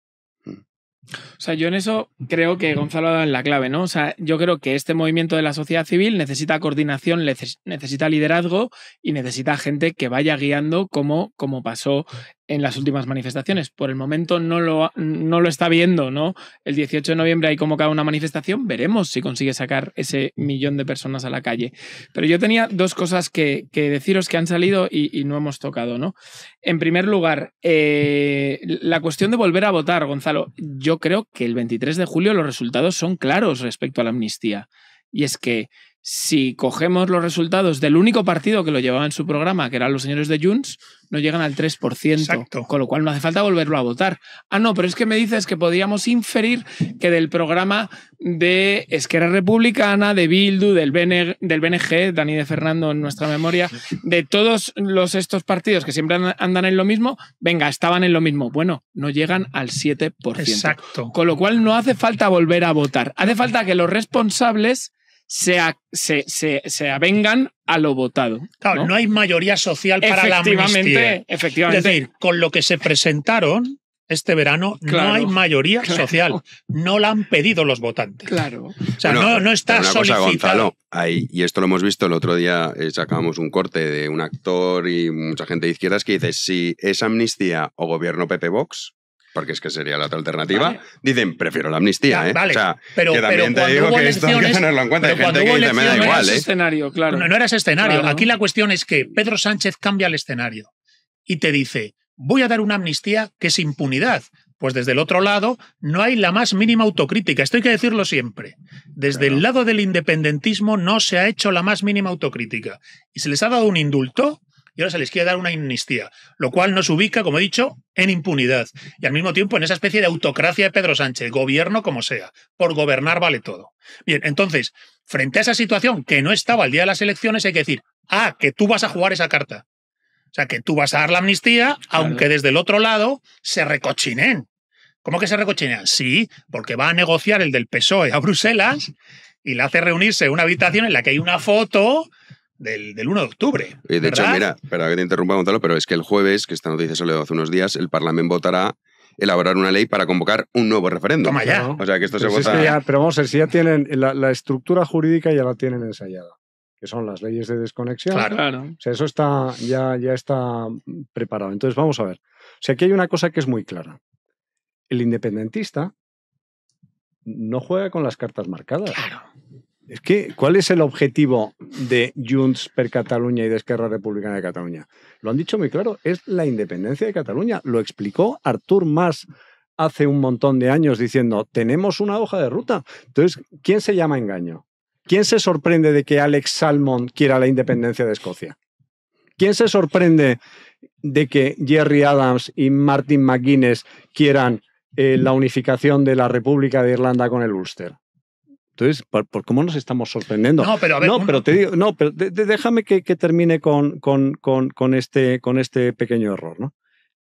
O sea, yo en eso creo que Gonzalo ha dado la clave, ¿no? O sea, yo creo que este movimiento de la sociedad civil necesita coordinación, necesita liderazgo y necesita gente que vaya guiando como, como pasó en las últimas manifestaciones. Por el momento no lo, no lo está viendo, ¿no? El 18 de noviembre hay como cada una manifestación, veremos si consigue sacar ese millón de personas a la calle. Pero yo tenía dos cosas que, deciros que han salido y, no hemos tocado, ¿no? En primer lugar, eh, la cuestión de volver a votar, Gonzalo. Yo creo que el 23 de julio los resultados son claros respecto a la amnistía. Y es que si cogemos los resultados del único partido que lo llevaba en su programa, que eran los señores de Junts, no llegan al 3%, Exacto. con lo cual no hace falta volverlo a votar. Ah, no, pero es que me dices que podríamos inferir que del programa de Esquerra Republicana, de Bildu, del, BNG, del BNG, Dani de Fernando en nuestra memoria, de todos los, estos partidos que siempre andan en lo mismo, venga, estaban en lo mismo. Bueno, no llegan al 7%. Exacto. Con lo cual no hace falta volver a votar. Hace falta que los responsables se, se, avengan a lo votado. Claro, ¿no? hay mayoría social para la amnistía. Efectivamente. Es decir, con lo que se presentaron este verano no hay mayoría social. No la han pedido los votantes. Claro. O sea, no, está solicitado. y esto lo hemos visto el otro día, eh, Sacamos un corte de un actor y mucha gente de izquierdas que dice, si es amnistía o gobierno PP Vox, porque es que sería la otra alternativa, dicen, prefiero la amnistía. ¿eh? Vale, pero, también te digo que esto hay que tenerlo en cuenta. gente que me da igual. ¿eh? Escenario, claro. no, era ese escenario. Aquí la cuestión es que Pedro Sánchez cambia el escenario y te dice, voy a dar una amnistía que es impunidad. Pues desde el otro lado no hay la más mínima autocrítica. Esto hay que decirlo siempre. Desde el lado del independentismo no se ha hecho la más mínima autocrítica. Y se les ha dado un indulto y ahora se les quiere dar una amnistía, lo cual nos ubica, como he dicho, en impunidad y al mismo tiempo en esa especie de autocracia de Pedro Sánchez, gobierno como sea, por gobernar vale todo. Bien, entonces, frente a esa situación que no estaba el día de las elecciones, hay que decir, ah, que tú vas a jugar esa carta. O sea, que tú vas a dar la amnistía, aunque desde el otro lado se recochinen. ¿Cómo que se recochinen Sí, porque va a negociar el del PSOE a Bruselas y le hace reunirse en una habitación en la que hay una foto del, del 1 de octubre. De hecho, mira, perdón que te interrumpa, Gonzalo, pero es que el jueves, que esta noticia salió hace unos días, el Parlamento votará elaborar una ley para convocar un nuevo referéndum. Toma ya. O sea, que esto se pero vamos a ver, si ya tienen la, estructura jurídica ya la tienen ensayada, que son las leyes de desconexión. Claro. claro. O sea, eso está, ya, ya está preparado. Entonces, vamos a ver. O sea, aquí hay una cosa que es muy clara. El independentista no juega con las cartas marcadas. Claro. Es que, ¿cuál es el objetivo de Junts per Cataluña y de Esquerra Republicana de Cataluña? Lo han dicho muy claro, es la independencia de Cataluña. Lo explicó Artur Mas hace un montón de años diciendo, tenemos una hoja de ruta. Entonces, ¿quién se llama engaño? ¿Quién se sorprende de que Alex Salmond quiera la independencia de Escocia? ¿Quién se sorprende de que Jerry Adams y Martin McGuinness quieran eh, la unificación de la República de Irlanda con el Ulster? Entonces, ¿por, cómo nos estamos sorprendiendo? No, pero pero te digo, no, pero déjame que, termine con, con, este, con este pequeño error, ¿no?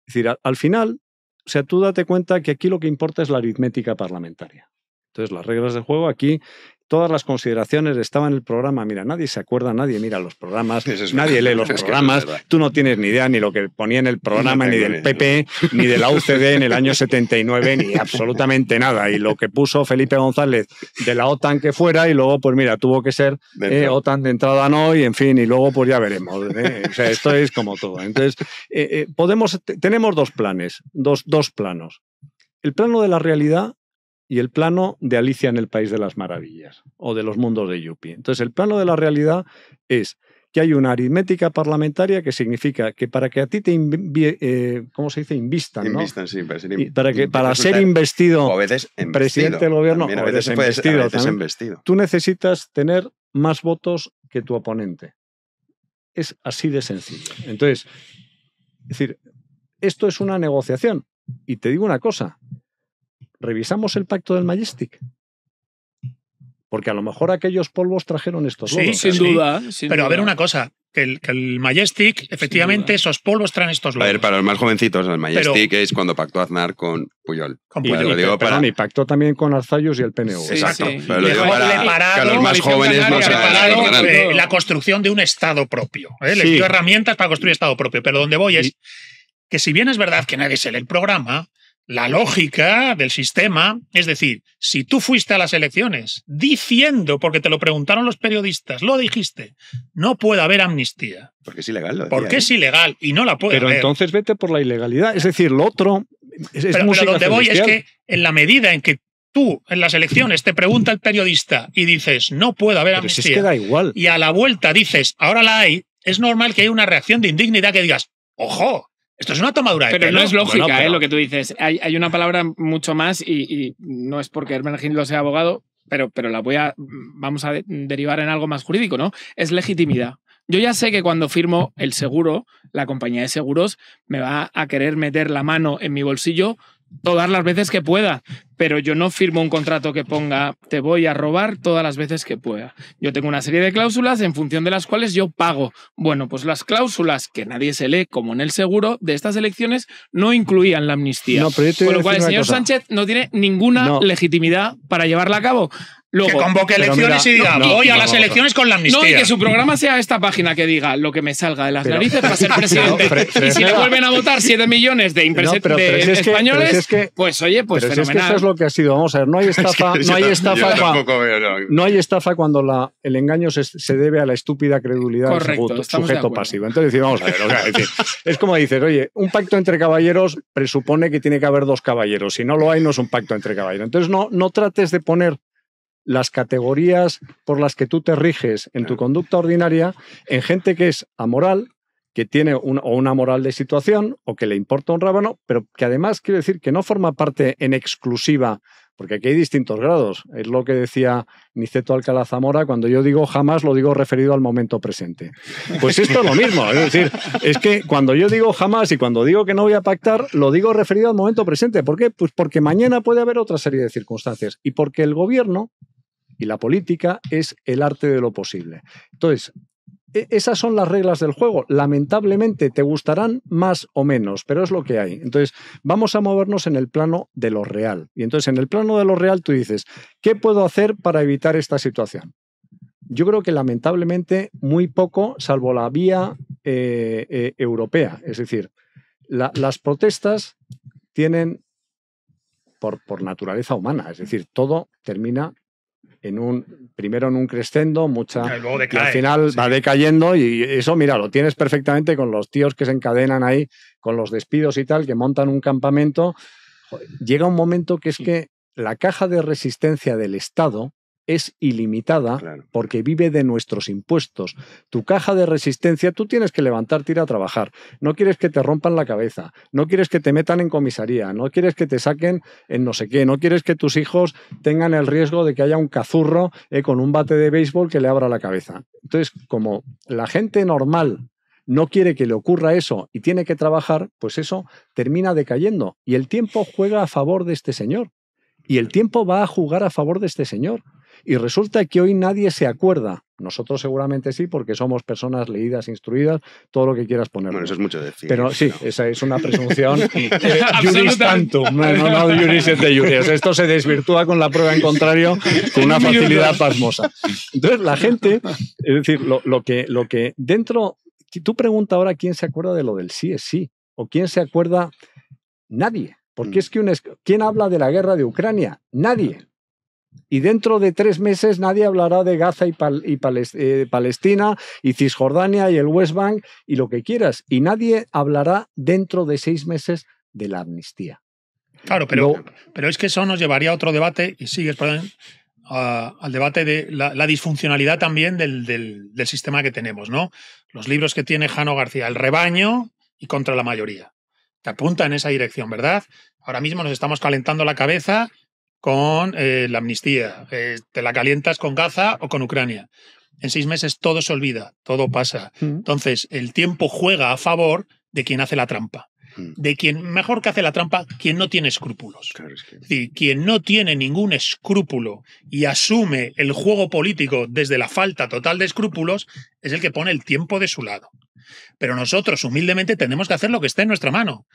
Es decir, al, final, o sea, tú date cuenta que aquí lo que importa es la aritmética parlamentaria. Entonces, las reglas de juego aquí todas las consideraciones estaban en el programa. Mira, nadie se acuerda, nadie mira los programas, nadie lee los programas. tú no tienes ni idea ni lo que ponía en el programa, ni del PP, ni de la UCD en el año 79, ni absolutamente nada. Y lo que puso Felipe González de la OTAN que fuera, y luego, pues mira, tuvo que ser eh, OTAN de entrada no, y en fin, y luego, pues ya veremos. ¿eh? O sea, esto es como todo. Entonces, eh, podemos, tenemos dos planes, dos, dos planos. El plano de la realidad y el plano de Alicia en el País de las Maravillas o de los mundos de Yupi Entonces, el plano de la realidad es que hay una aritmética parlamentaria que significa que para que a ti te eh, ¿cómo se dice? invistan, sí, para ser, que, para ser investido presidente del gobierno, a, veces a veces Tú necesitas tener más votos que tu oponente. Es así de sencillo. Entonces, es decir, esto es una negociación. Y te digo una cosa, revisamos el pacto del Majestic. Porque a lo mejor aquellos polvos trajeron estos lobos. Sí, sin duda. Pero a ver una cosa, que el, Majestic, efectivamente, esos polvos traen estos lobos. A ver, para los más jovencitos, el Majestic es cuando pactó Aznar con Puyol. Con Puyol. Y, para... pactó también con Arzayus y el PNU. Exacto. Pero para, los más jóvenes no eh, La construcción de un Estado propio. ¿eh? dio herramientas para construir Estado propio. Pero donde voy es que si bien es verdad que nadie se lee el programa, la lógica del sistema. Es decir, si tú fuiste a las elecciones diciendo, porque te lo preguntaron los periodistas, lo dijiste, no puede haber amnistía. Porque es ilegal. porque es ilegal y no la puede pero haber. Pero entonces vete por la ilegalidad. Es decir, lo otro. Es, pero, pero donde voy es que en la medida en que tú en las elecciones te pregunta el periodista y dices, no puede haber amnistía. Y a la vuelta dices, ahora la hay, es normal que haya una reacción de indignidad que digas, ojo, esto es una tomadura de Pero no es lógica ¿eh? lo que tú dices. Hay, una palabra mucho más y, no es porque lo sea abogado, pero, pero la voy a, vamos a derivar en algo más jurídico, ¿no? Es legitimidad. Yo ya sé que cuando firmo el seguro, la compañía de seguros me va a querer meter la mano en mi bolsillo todas las veces que pueda, pero yo no firmo un contrato que ponga te voy a robar todas las veces que pueda. Yo tengo una serie de cláusulas en función de las cuales yo pago. Bueno, pues las cláusulas que nadie se lee, como en el seguro, de estas elecciones no incluían la amnistía. Con lo cual el señor Sánchez no tiene ninguna legitimidad para llevarla a cabo que convoque elecciones y diga, voy a las elecciones con la amnistía. No, y que su programa sea esta página que diga lo que me salga de las narices para ser presidente. y si le vuelven a votar 7 millones de, españoles, pues oye, pues fenomenal. eso es lo que ha sido. Vamos a ver, no hay estafa, no hay estafa, cuando, no hay estafa cuando el engaño se, se, debe a la estúpida credulidad del sujeto, pasivo. Entonces vamos a ver, es, es como dices, oye, un pacto entre caballeros presupone que tiene que haber dos caballeros. Si no lo hay, no es un pacto entre caballeros. Entonces no, no trates de poner las categorías por las que tú te riges en tu conducta ordinaria en gente que es amoral, que tiene o una moral de situación o que le importa un rábano, pero que además quiere decir que no forma parte en exclusiva, porque aquí hay distintos grados. Es lo que decía Niceto Alcalá Zamora, cuando yo digo jamás lo digo referido al momento presente. Pues esto es lo mismo, es decir, es que cuando yo digo jamás y cuando digo que no voy a pactar, lo digo referido al momento presente. ¿Por qué? Pues porque mañana puede haber otra serie de circunstancias y porque el gobierno y la política es el arte de lo posible. Entonces, e, esas son las reglas del juego. Lamentablemente te gustarán más o menos, pero es lo que hay. Entonces, vamos a movernos en el plano de lo real. Y entonces, en el plano de lo real, tú dices, ¿qué puedo hacer para evitar esta situación? Yo creo que lamentablemente muy poco, salvo la vía eh, eh, europea. Es decir, las protestas tienen por, por naturaleza humana, es decir, todo termina en un, primero en un crescendo, mucha. Y, al final va decayendo, y eso, mira, lo tienes perfectamente con los tíos que se encadenan ahí, con los despidos y tal, que montan un campamento. Llega un momento que es que la caja de resistencia del Estado es ilimitada porque vive de nuestros impuestos. Tu caja de resistencia, tú tienes que levantarte, ir a trabajar. No quieres que te rompan la cabeza, no quieres que te metan en comisaría, no quieres que te saquen en no sé qué, no quieres que tus hijos tengan el riesgo de que haya un cazurro eh, con un bate de béisbol que le abra la cabeza. Entonces, como la gente normal no quiere que le ocurra eso y tiene que trabajar, pues eso termina decayendo. Y el tiempo juega a favor de este señor. Y el tiempo va a jugar a favor de este señor. Y resulta que hoy nadie se acuerda. Nosotros seguramente sí, porque somos personas leídas, instruidas, todo lo que quieras poner. Bueno, eso es mucho decir. Pero ¿eh? sí, esa es una presunción. Eh, no, no, de Esto se desvirtúa con la prueba en contrario con una facilidad pasmosa. Entonces, la gente, es decir, lo, que, lo que dentro. Tú pregunta ahora quién se acuerda de lo del sí es sí, o quién se acuerda. Nadie. Porque mm. es que un, ¿quién habla de la guerra de Ucrania? Nadie. Y dentro de tres meses nadie hablará de Gaza y, eh, Palestina y Cisjordania y el West Bank y lo que quieras. Y nadie hablará dentro de seis meses de la amnistía. Claro, pero, pero es que eso nos llevaría a otro debate, y sigues, al debate de la, disfuncionalidad también del, sistema que tenemos, ¿no? Los libros que tiene Jano García, El rebaño y contra la mayoría. Te apunta en esa dirección, ¿verdad? Ahora mismo nos estamos calentando la cabeza con eh, la amnistía, eh, te la calientas con Gaza o con Ucrania. En seis meses todo se olvida, todo pasa. Mm. Entonces, el tiempo juega a favor de quien hace la trampa. Mm. De quien, mejor que hace la trampa, quien no tiene escrúpulos. quien no tiene ningún escrúpulo y asume el juego político desde la falta total de escrúpulos, es el que pone el tiempo de su lado. Pero nosotros, humildemente, tenemos que hacer lo que esté en nuestra mano.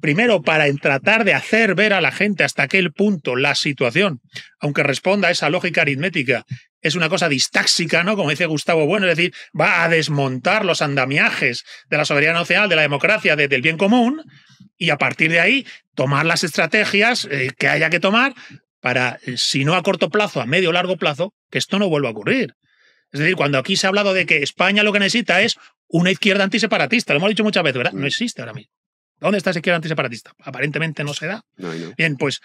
Primero, para tratar de hacer ver a la gente hasta aquel punto la situación, aunque responda a esa lógica aritmética, es una cosa distáxica, ¿no? Como dice Gustavo Bueno, es decir, va a desmontar los andamiajes de la soberanía nacional, de la democracia, del bien común, y a partir de ahí tomar las estrategias eh, que haya que tomar para, eh, si no a corto plazo, a medio o largo plazo, que esto no vuelva a ocurrir. Es decir, cuando aquí se ha hablado de que España lo que necesita es una izquierda antiseparatista. Lo hemos dicho muchas veces, ¿verdad? Mm. No existe ahora mismo. ¿Dónde está esa izquierda antiseparatista? Aparentemente no se da. Bien, pues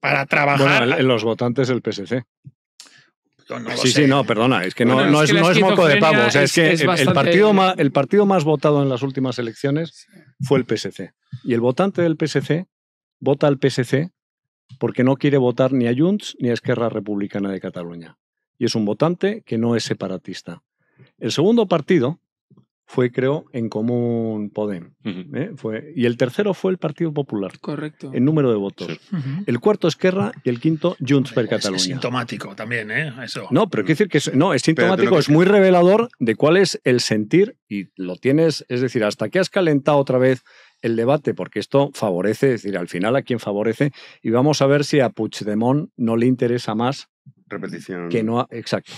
para trabajar. Bueno, los votantes del PSC. sí, sí, no, perdona, es que no, es, moco de pavo. O sea, es, que el, partido más, el partido más votado en las últimas elecciones fue el PSC. Y el votante del PSC vota al PSC porque no quiere votar ni a Junts ni a Esquerra Republicana de Cataluña. Y es un votante que no es separatista. El segundo partido, fue, creo, en Común Podem. ¿eh? fue, y el tercero fue el Partido Popular. Correcto. En número de votos. El cuarto Esquerra y el quinto Junts per Cataluña. Es sintomático también, ¿eh? Eso. No, pero quiero decir que es, no, es sintomático, es muy revelador de cuál es el sentir y lo tienes, es decir, hasta que has calentado otra vez el debate, porque esto favorece, es decir, al final a quién favorece, y vamos a ver si a Puigdemont no le interesa más repetición. Que no, exacto.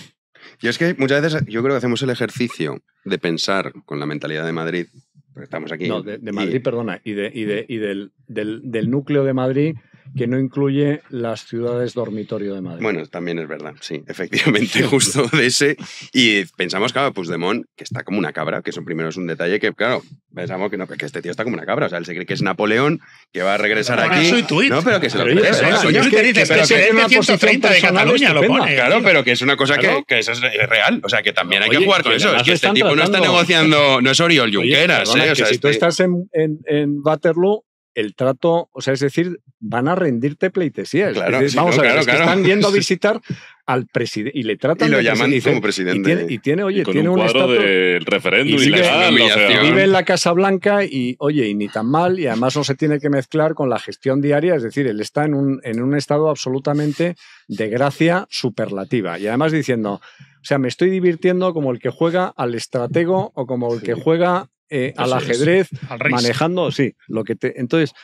Y es que muchas veces yo creo que hacemos el ejercicio de pensar con la mentalidad de Madrid, porque estamos aquí. No, de, Madrid, perdona, y, de, y, del, del, núcleo de Madrid que no incluye las ciudades dormitorio de Madrid. Bueno, también es verdad, sí, efectivamente, justo de ese. Y pensamos, claro, Puigdemont, que está como una cabra, que eso primero es un detalle que, claro, pensamos que no, que este tío está como una cabra. O sea, él se cree que es Napoleón, que va a regresar ah, aquí. Soy No, pero que se lo cree. Eso, eso, ¿eh? yo es que, dices, que, 130 de Cataluña lo pone. Claro, pero que es una cosa que, es real. O sea, que también hay que jugar con eso. Es que este tipo no está negociando, no es Oriol Junqueras. eh, o sea, si tú este- estás en, en, en Waterloo, el trato, o sea, es decir, van a rendirte pleitesías. Claro, es vamos a ver, que están yendo a visitar al presidente y le tratan y lo llaman presidente. Y tiene, y tiene oye, tiene un, de referéndum Y vive en la Casa Blanca y, oye, y ni tan mal, y además no se tiene que mezclar con la gestión diaria, es decir, él está en un, en un estado absolutamente de gracia superlativa. Y además diciendo, o sea, me estoy divirtiendo como el que juega al estratego o como el que juega eh, al ajedrez, manejando, sí, lo que te. Entonces,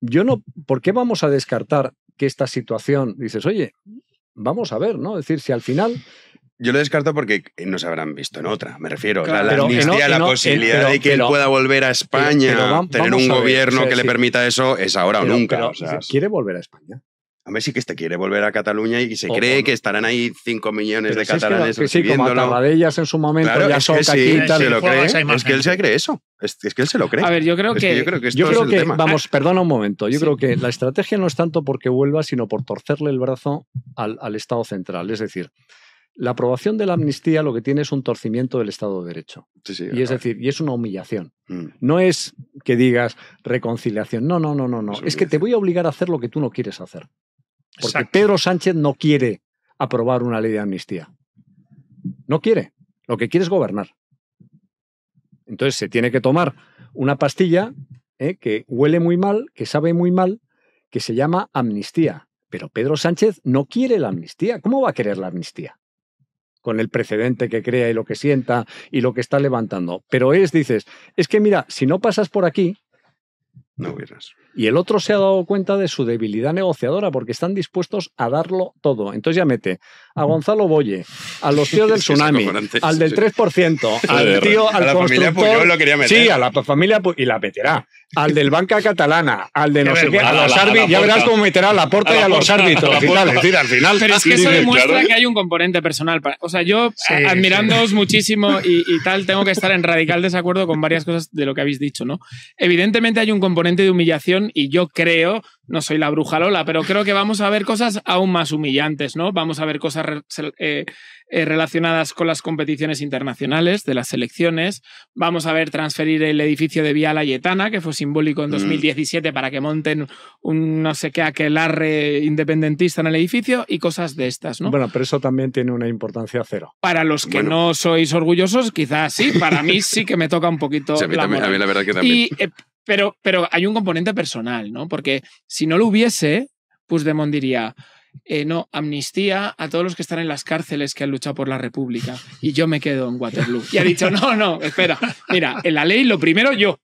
yo no. ¿Por qué vamos a descartar que esta situación? Dices, oye, vamos a ver, ¿no? Es decir, si al final. Yo lo descarto porque no se habrán visto en otra, me refiero. la, amnistía, la posibilidad de que él pueda volver a España, tener un gobierno que le permita eso, es ahora o nunca. ¿Quiere volver a España? A ver sí que este quiere volver a Cataluña y se cree que estarán ahí 5 millones de catalanes es sí, como en su momento ya son sí, es que él se cree eso. Es, que él se lo cree. A ver, yo creo que, yo creo esto vamos, ah. perdona un momento. Yo creo que la estrategia no es tanto porque vuelva, sino por torcerle el brazo al, Estado central. Es decir, la aprobación de la amnistía lo que tiene es un torcimiento del Estado de Derecho. y es decir, y es una humillación. Mm. No es que digas reconciliación. No, no, no, no, no. es que te voy a obligar a hacer lo que tú no quieres hacer. Porque Pedro Sánchez no quiere aprobar una ley de amnistía. No quiere. Lo que quiere es gobernar. Entonces se tiene que tomar una pastilla ¿eh? que huele muy mal, que sabe muy mal, que se llama amnistía. Pero Pedro Sánchez no quiere la amnistía. ¿Cómo va a querer la amnistía? Con el precedente que crea y lo que sienta y lo que está levantando. Pero es, dices, es que mira, si no pasas por aquí, no hubieras. Y el otro se ha dado cuenta de su debilidad negociadora porque están dispuestos a darlo todo. Entonces ya mete a Gonzalo Boye, a los tíos del tsunami, al del 3%, al tío, al la familia Sí, a la familia y la meterá. Al del banca catalana, al de no sé a los árbitros. Ya verás cómo meterá a la porta a y a los árbitros. al final. Pero es que eso demuestra que hay un componente personal. O sea, yo admirándoos muchísimo y, y tal, tengo que estar en radical desacuerdo con varias cosas de lo que habéis dicho, ¿no? Evidentemente hay un componente de humillación y yo creo, no soy la bruja Lola, pero creo que vamos a ver cosas aún más humillantes, ¿no? Vamos a ver cosas eh, eh, relacionadas con las competiciones internacionales de las selecciones, vamos a ver transferir el edificio de Vía Layetana, que fue simbólico en 2017 mm. para que monten un no sé qué aquelarre independentista en el edificio y cosas de estas, ¿no? Bueno, pero eso también tiene una importancia cero. Para los que no sois orgullosos, quizás sí, para mí sí que me toca un poquito. a, mí la también, la verdad que también. Eh, pero, pero hay un componente personal, ¿no? Porque si no lo hubiese, Puigdemont diría, eh, no, amnistía a todos los que están en las cárceles que han luchado por la República y yo me quedo en Waterloo. Y ha dicho, no, no, espera, mira, en la ley lo primero yo,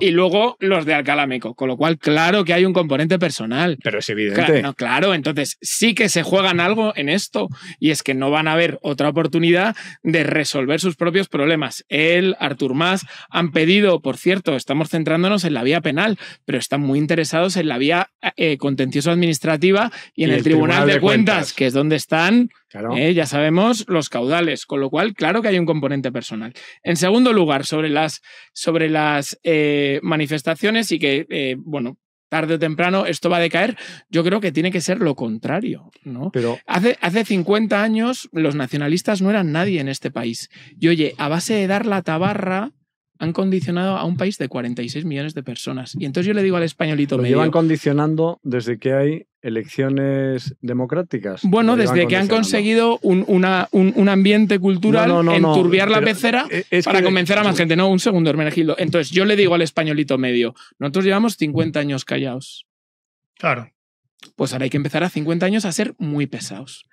y luego los de Alcalá Meco, con lo cual claro que hay un componente personal. Pero es evidente. Claro, entonces sí que se juegan algo en esto y es que no van a haber otra oportunidad de resolver sus propios problemas. Él, Artur Mas, han pedido, por cierto, estamos centrándonos en la vía penal, pero están muy interesados en la vía eh, contencioso administrativa y en el, Tribunal, de, cuentas, que es donde están ¿Eh? ya sabemos los caudales, con lo cual, claro que hay un componente personal. En segundo lugar, sobre las, sobre las eh, manifestaciones y que, eh, bueno, tarde o temprano esto va a decaer, yo creo que tiene que ser lo contrario. ¿no? Hace, hace 50 años los nacionalistas no eran nadie en este país. Y oye, a base de dar la tabarra, han condicionado a un país de 46 millones de personas. Y entonces yo le digo al españolito Lo llevan condicionando desde que hay elecciones democráticas. Bueno, desde que han conseguido un, un, ambiente cultural, enturbiar la pecera eh, para convencer a más gente. No, un segundo, Hermenegildo. Entonces yo le digo al españolito medio, nosotros llevamos 50 años callados. Claro. Pues ahora hay que empezar a 50 años a ser muy pesados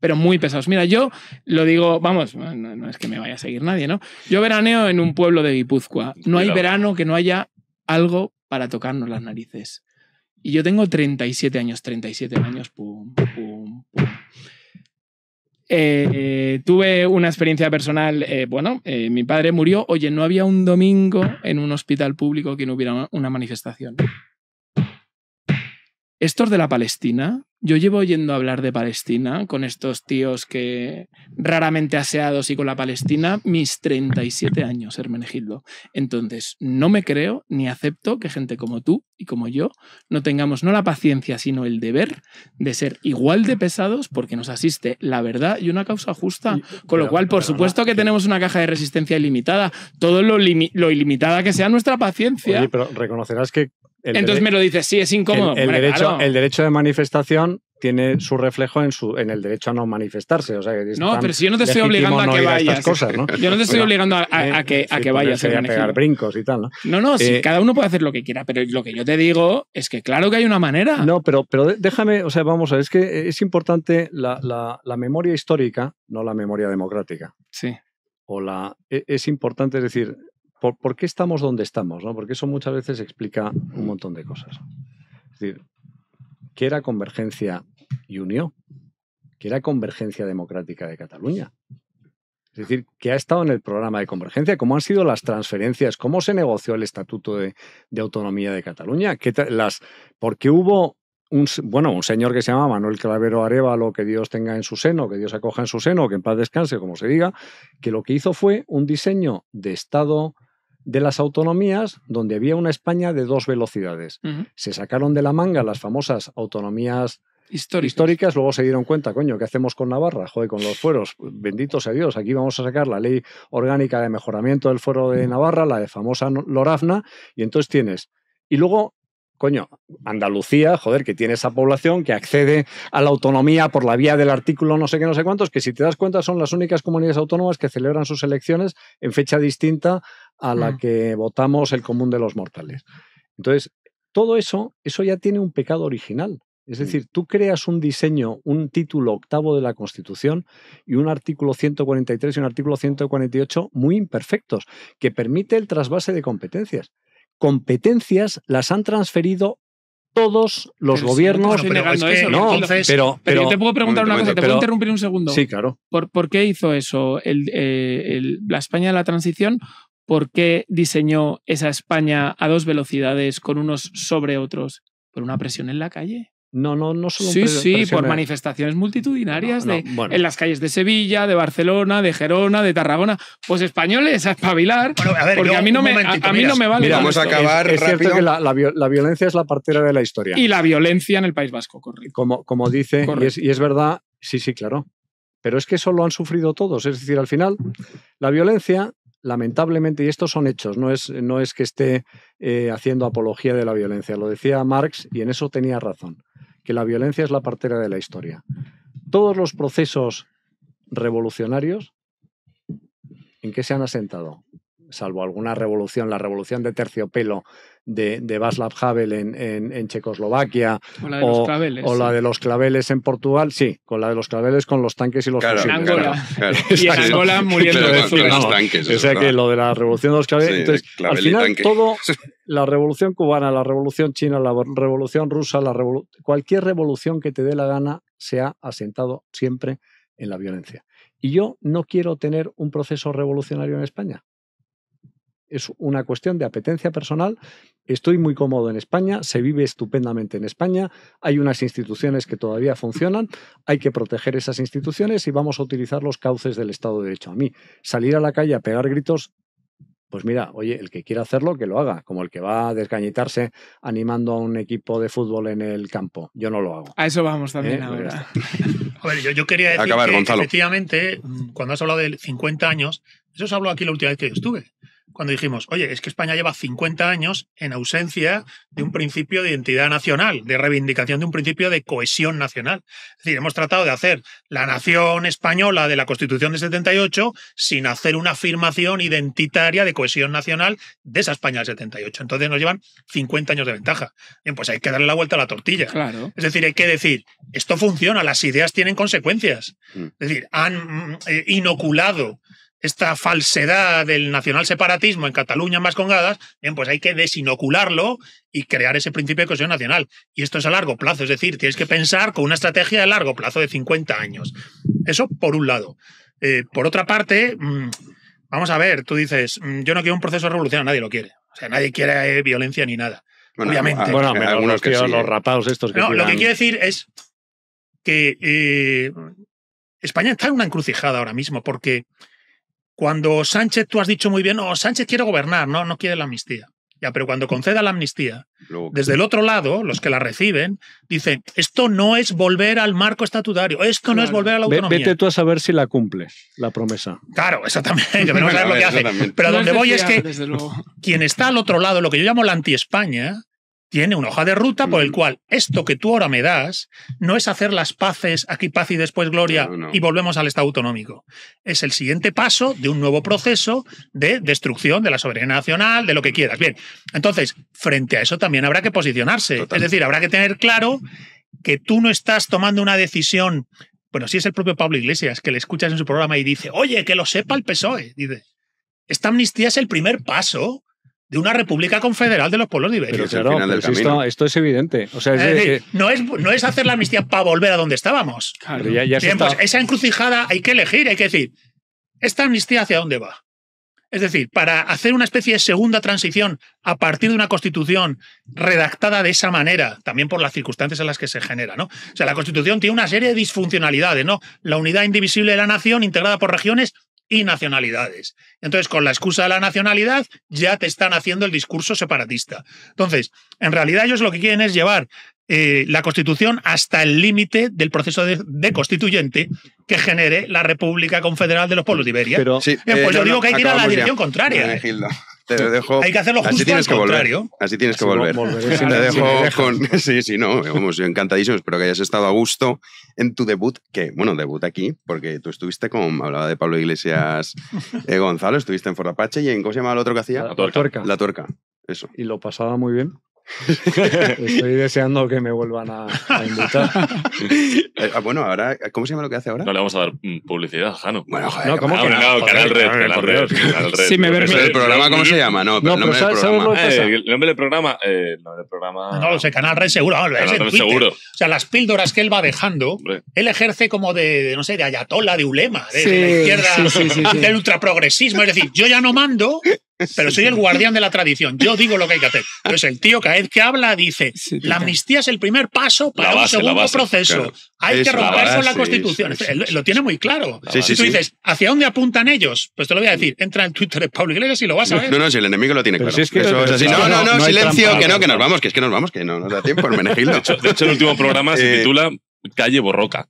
pero muy pesados. Mira, yo lo digo, vamos, no, es que me vaya a seguir nadie, ¿no? Yo veraneo en un pueblo de Guipúzcoa. No hay verano que no haya algo para tocarnos las narices. Y yo tengo 37 años, 37 años, pum, pum, pum. Eh, tuve una experiencia personal, eh, bueno, eh, mi padre murió, oye, no había un domingo en un hospital público que no hubiera una manifestación. Estos de la Palestina, yo llevo oyendo hablar de Palestina con estos tíos que raramente aseados y con la Palestina mis 37 años, Hermenegildo. Entonces, no me creo ni acepto que gente como tú y como yo no tengamos no la paciencia, sino el deber de ser igual de pesados porque nos asiste la verdad y una causa justa. Con lo cual, por supuesto que tenemos una caja de resistencia ilimitada, todo lo, ilimitada que sea nuestra paciencia. pero reconocerás que Entonces me lo dices, sí, es incómodo. el, derecho, de manifestación tiene su reflejo en, su, en el derecho a no manifestarse. no, pero si yo no te estoy obligando a que vayas. Cosas, ¿no? Yo no te estoy obligando a, eh, que, vayas. A pegar brincos y tal, ¿no? No, no, eh, cada uno puede hacer lo que quiera, pero lo que yo te digo es que claro que hay una manera. No, pero, pero déjame, o sea, vamos a ver, es que es importante la, memoria histórica, no la memoria democrática. Sí. O e, es importante, decir, ¿por, por qué estamos donde estamos? ¿no? Porque eso muchas veces explica un montón de cosas. Es decir, que era Convergencia y Unión, que era Convergencia Democrática de Cataluña. Es decir, que ha estado en el programa de convergencia, cómo han sido las transferencias, cómo se negoció el Estatuto de, Autonomía de Cataluña, las, porque hubo un, bueno, un señor que se llama Manuel Clavero lo que Dios tenga en su seno, que Dios acoja en su seno, que en paz descanse, como se diga, que lo que hizo fue un diseño de Estado de las autonomías donde había una España de dos velocidades. Se sacaron de la manga las famosas autonomías históricas. luego se dieron cuenta, coño, ¿qué hacemos con Navarra? Joder, con los fueros, bendito sea Dios, aquí vamos a sacar la ley orgánica de mejoramiento del fuero de Navarra, la de famosa Lorafna, y entonces tienes. Y luego coño, Andalucía, joder, que tiene esa población que accede a la autonomía por la vía del artículo no sé qué, no sé cuántos, que si te das cuenta son las únicas comunidades autónomas que celebran sus elecciones en fecha distinta a la mm. que votamos el común de los mortales. Entonces, todo eso, eso ya tiene un pecado original. Es mm. decir, tú creas un diseño, un título octavo de la Constitución y un artículo 143 y un artículo 148 muy imperfectos, que permite el trasvase de competencias competencias las han transferido todos los gobiernos. no, pero, pero, te puedo preguntar una cosa, te puedo interrumpir un segundo. Sí, claro. ¿Por, qué hizo eso eh, la España de la transición? ¿Por qué diseñó esa España a dos velocidades con unos sobre otros? Por una presión en la calle. No, no, no solo Sí, sí, por manifestaciones multitudinarias en las calles de Sevilla, de Barcelona, de Gerona, de Tarragona. Pues españoles, a espabilar. porque a, mí no me, a, mí vale. vamos a acabar es, cierto que la, violencia es la partera de la historia. Y la violencia en el País Vasco, correcto. Como, como dice, y es, y es verdad, sí, sí, claro. Pero es que eso lo han sufrido todos. Es decir, al final, la violencia lamentablemente, y estos son hechos, no es, que esté eh, haciendo apología de la violencia, lo decía Marx y en eso tenía razón, que la violencia es la partera de la historia. Todos los procesos revolucionarios, ¿en qué se han asentado? salvo alguna revolución, la revolución de terciopelo de, de Václav Havel en, Checoslovaquia o la, de los claveles, en Portugal, sí, con la de los claveles con los tanques y los claro, y en Angola muriendo de o sea que lo de la revolución de los claveles, al final todo, la revolución cubana, la revolución china, la revolución rusa, la cualquier revolución que te dé la gana se ha asentado siempre en la violencia. Y yo no quiero tener un proceso revolucionario en España es una cuestión de apetencia personal. Estoy muy cómodo en España, se vive estupendamente en España, hay unas instituciones que todavía funcionan, hay que proteger esas instituciones y vamos a utilizar los cauces del Estado de Derecho. A mí, salir a la calle a pegar gritos, pues mira, oye, el que quiera hacerlo, que lo haga, como el que va a desgañitarse animando a un equipo de fútbol en el campo. Yo no lo hago. A eso vamos también ¿Eh? pues ahora. A ver, yo, quería decir que, efectivamente, mm, cuando has hablado de 50 años, eso os hablo aquí la última vez que estuve cuando dijimos, oye, es que España lleva 50 años en ausencia de un principio de identidad nacional, de reivindicación de un principio de cohesión nacional. Es decir, hemos tratado de hacer la nación española de la Constitución de 78 sin hacer una afirmación identitaria de cohesión nacional de esa España del 78. Entonces nos llevan 50 años de ventaja. Bien, pues hay que darle la vuelta a la tortilla. Es decir, hay que decir, esto funciona, las ideas tienen consecuencias. Mm. Es decir, han mm, eh, inoculado esta falsedad del nacional separatismo en Cataluña en Vascongadas, bien, pues hay que desinocularlo y crear ese principio de cohesión nacional. Y esto es a largo plazo, es decir, tienes que pensar con una estrategia de largo plazo de 50 años. Eso por un lado. Eh, por otra parte, mm, vamos a ver, tú dices, mm, yo no quiero un proceso revolucionario, nadie lo quiere. O sea, nadie quiere eh, violencia ni nada. obviamente. Bueno, algunos los, que los ¿eh? rapados estos que No, lo que quiero decir es que España está en una encrucijada ahora mismo porque cuando Sánchez, tú has dicho muy bien, no, Sánchez quiere gobernar, no, no quiere la amnistía. Ya, pero cuando conceda la amnistía, desde el otro lado, los que la reciben, dicen, esto no es volver al marco estatutario, esto no es volver a la autonomía. Vete tú a saber si la cumples, la promesa. Claro, eso también, Pero donde voy es que quien está al otro lado, lo que yo llamo la anti-España, tiene una hoja de ruta por el mm. cual esto que tú ahora me das no es hacer las paces, aquí paz y después gloria, y volvemos al Estado autonómico. Es el siguiente paso de un nuevo proceso de destrucción de la soberanía nacional, de lo que quieras. Bien, entonces, frente a eso también habrá que posicionarse. Es decir, habrá que tener claro que tú no estás tomando una decisión. Bueno, si es el propio Pablo Iglesias que le escuchas en su programa y dice, oye, que lo sepa el PSOE. Dice, esta amnistía es el primer paso de una república confederal de los pueblos liberales. Pero claro, esto, es evidente. O sea, no, es, no es hacer la amnistía para volver a donde estábamos. Pues esa encrucijada hay que elegir, hay que decir, ¿esta amnistía hacia dónde va? Es decir, para hacer una especie de segunda transición a partir de una constitución redactada de esa manera, también por las circunstancias en las que se genera, ¿no? O sea, la constitución tiene una serie de disfuncionalidades, ¿no? La unidad indivisible de la nación, integrada por regiones, y nacionalidades. Entonces, con la excusa de la nacionalidad, ya te están haciendo el discurso separatista. Entonces, en realidad ellos lo que quieren es llevar eh, la Constitución hasta el límite del proceso de, constituyente que genere la República Confederal de los Pueblos de Iberia. Pero, pues eh, yo digo que hay que ir a la dirección contraria. Hay que hacerlo justo Así tienes que Volver. Así tienes que volver. Sí, sí, no. encantadísimo. Espero que hayas estado a gusto en tu debut, qué? bueno, debut aquí, porque tú estuviste, con, hablaba de Pablo Iglesias eh, Gonzalo, estuviste en Forrapache y en, ¿cómo se llamaba el otro que hacía? la, tuerca. La tuerca, eso. Y lo pasaba muy bien. Estoy deseando que me vuelvan a, invitar. Eh, ah, bueno, ahora, ¿cómo se llama lo que hace ahora? No le vamos a dar mm, publicidad, Jano. Bueno, ¿cómo no? Canal Red, Canal Red. me ¿El programa cómo se llama? No, pero no, me eh, el, nombre el del programa. Eh, el del programa. No lo sé, Canal Red seguro. O sea, las píldoras que él va dejando, él ejerce como de, no sé, de ayatola, de ulema, de, la izquierda, sí, sí, del ultraprogresismo. Es decir, yo ya no mando, pero soy el guardián de la tradición. Yo digo lo que hay que hacer. es el tío cada vez que habla dice, la amnistía es el primer paso para un segundo proceso. Hay que romper con la Constitución. lo tiene muy claro. si tú dices, ¿hacia dónde apuntan ellos? Pues te lo voy a decir. Entra en Twitter de Pablo Iglesias y lo vas a ver. No, no, si el enemigo lo tiene claro. No, no, no, silencio, que no, que nos vamos, que es que nos vamos, que no nos da tiempo, Hermenegildo. De de hecho el último programa se eh, titula Calle Borroca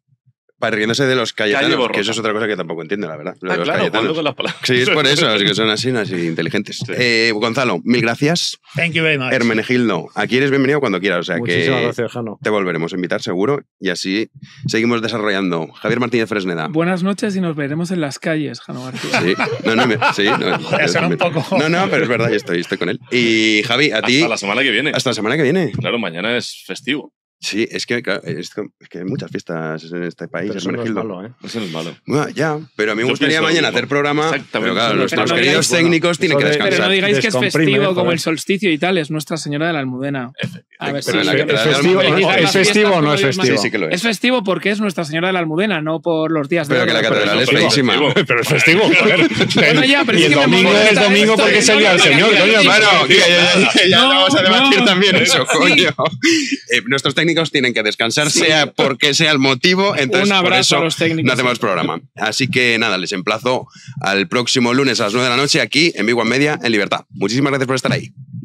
para riéndose de los cayetanos, que eso es otra cosa que tampoco entiendo, la verdad. Ah, claro, cuando Con las palabras. Sí, es por eso, es que son así, así inteligentes. Eh, Gonzalo, mil gracias. Thank you very much. Hermenegildo, aquí eres bienvenido cuando quieras, o sea Muchísimas que gracias, Jano. te volveremos a invitar seguro y así seguimos desarrollando. Javier Martínez Fresneda. Buenas noches y nos veremos en las calles, Jano Martínez. Sí, no, no, sí, no, no, un poco. no, no, pero es verdad, estoy, estoy con él. Y Javi, a ti. Hasta la semana que viene. Hasta la semana que viene. Claro, mañana es festivo. Sí, es que, es que hay muchas fiestas en este país. Pero eso no es malo, ¿eh? Eso no es malo. ya, pero a mí me gustaría mañana hacer programa. Pero claro, queridos técnicos tienen que descansar. Pero no digáis que es festivo como el solsticio y tal, es Nuestra Señora de la Almudena. ¿Es festivo, ¿es festivo o no es festivo? es. festivo porque es Nuestra Señora de la Almudena, no por los días de Pero que la catedral es bellísima. Pero es festivo, y el domingo es domingo porque es el Señor, coño. Bueno, ya vamos a debatir también eso, coño. Nuestros eh, técnicos técnicos tienen que descansar, sea porque sea el motivo. Entonces, Un abrazo a los técnicos. No hacemos programa. Así que nada, les emplazo al próximo lunes a las 9 de la noche aquí en Big One Media en Libertad. Muchísimas gracias por estar ahí.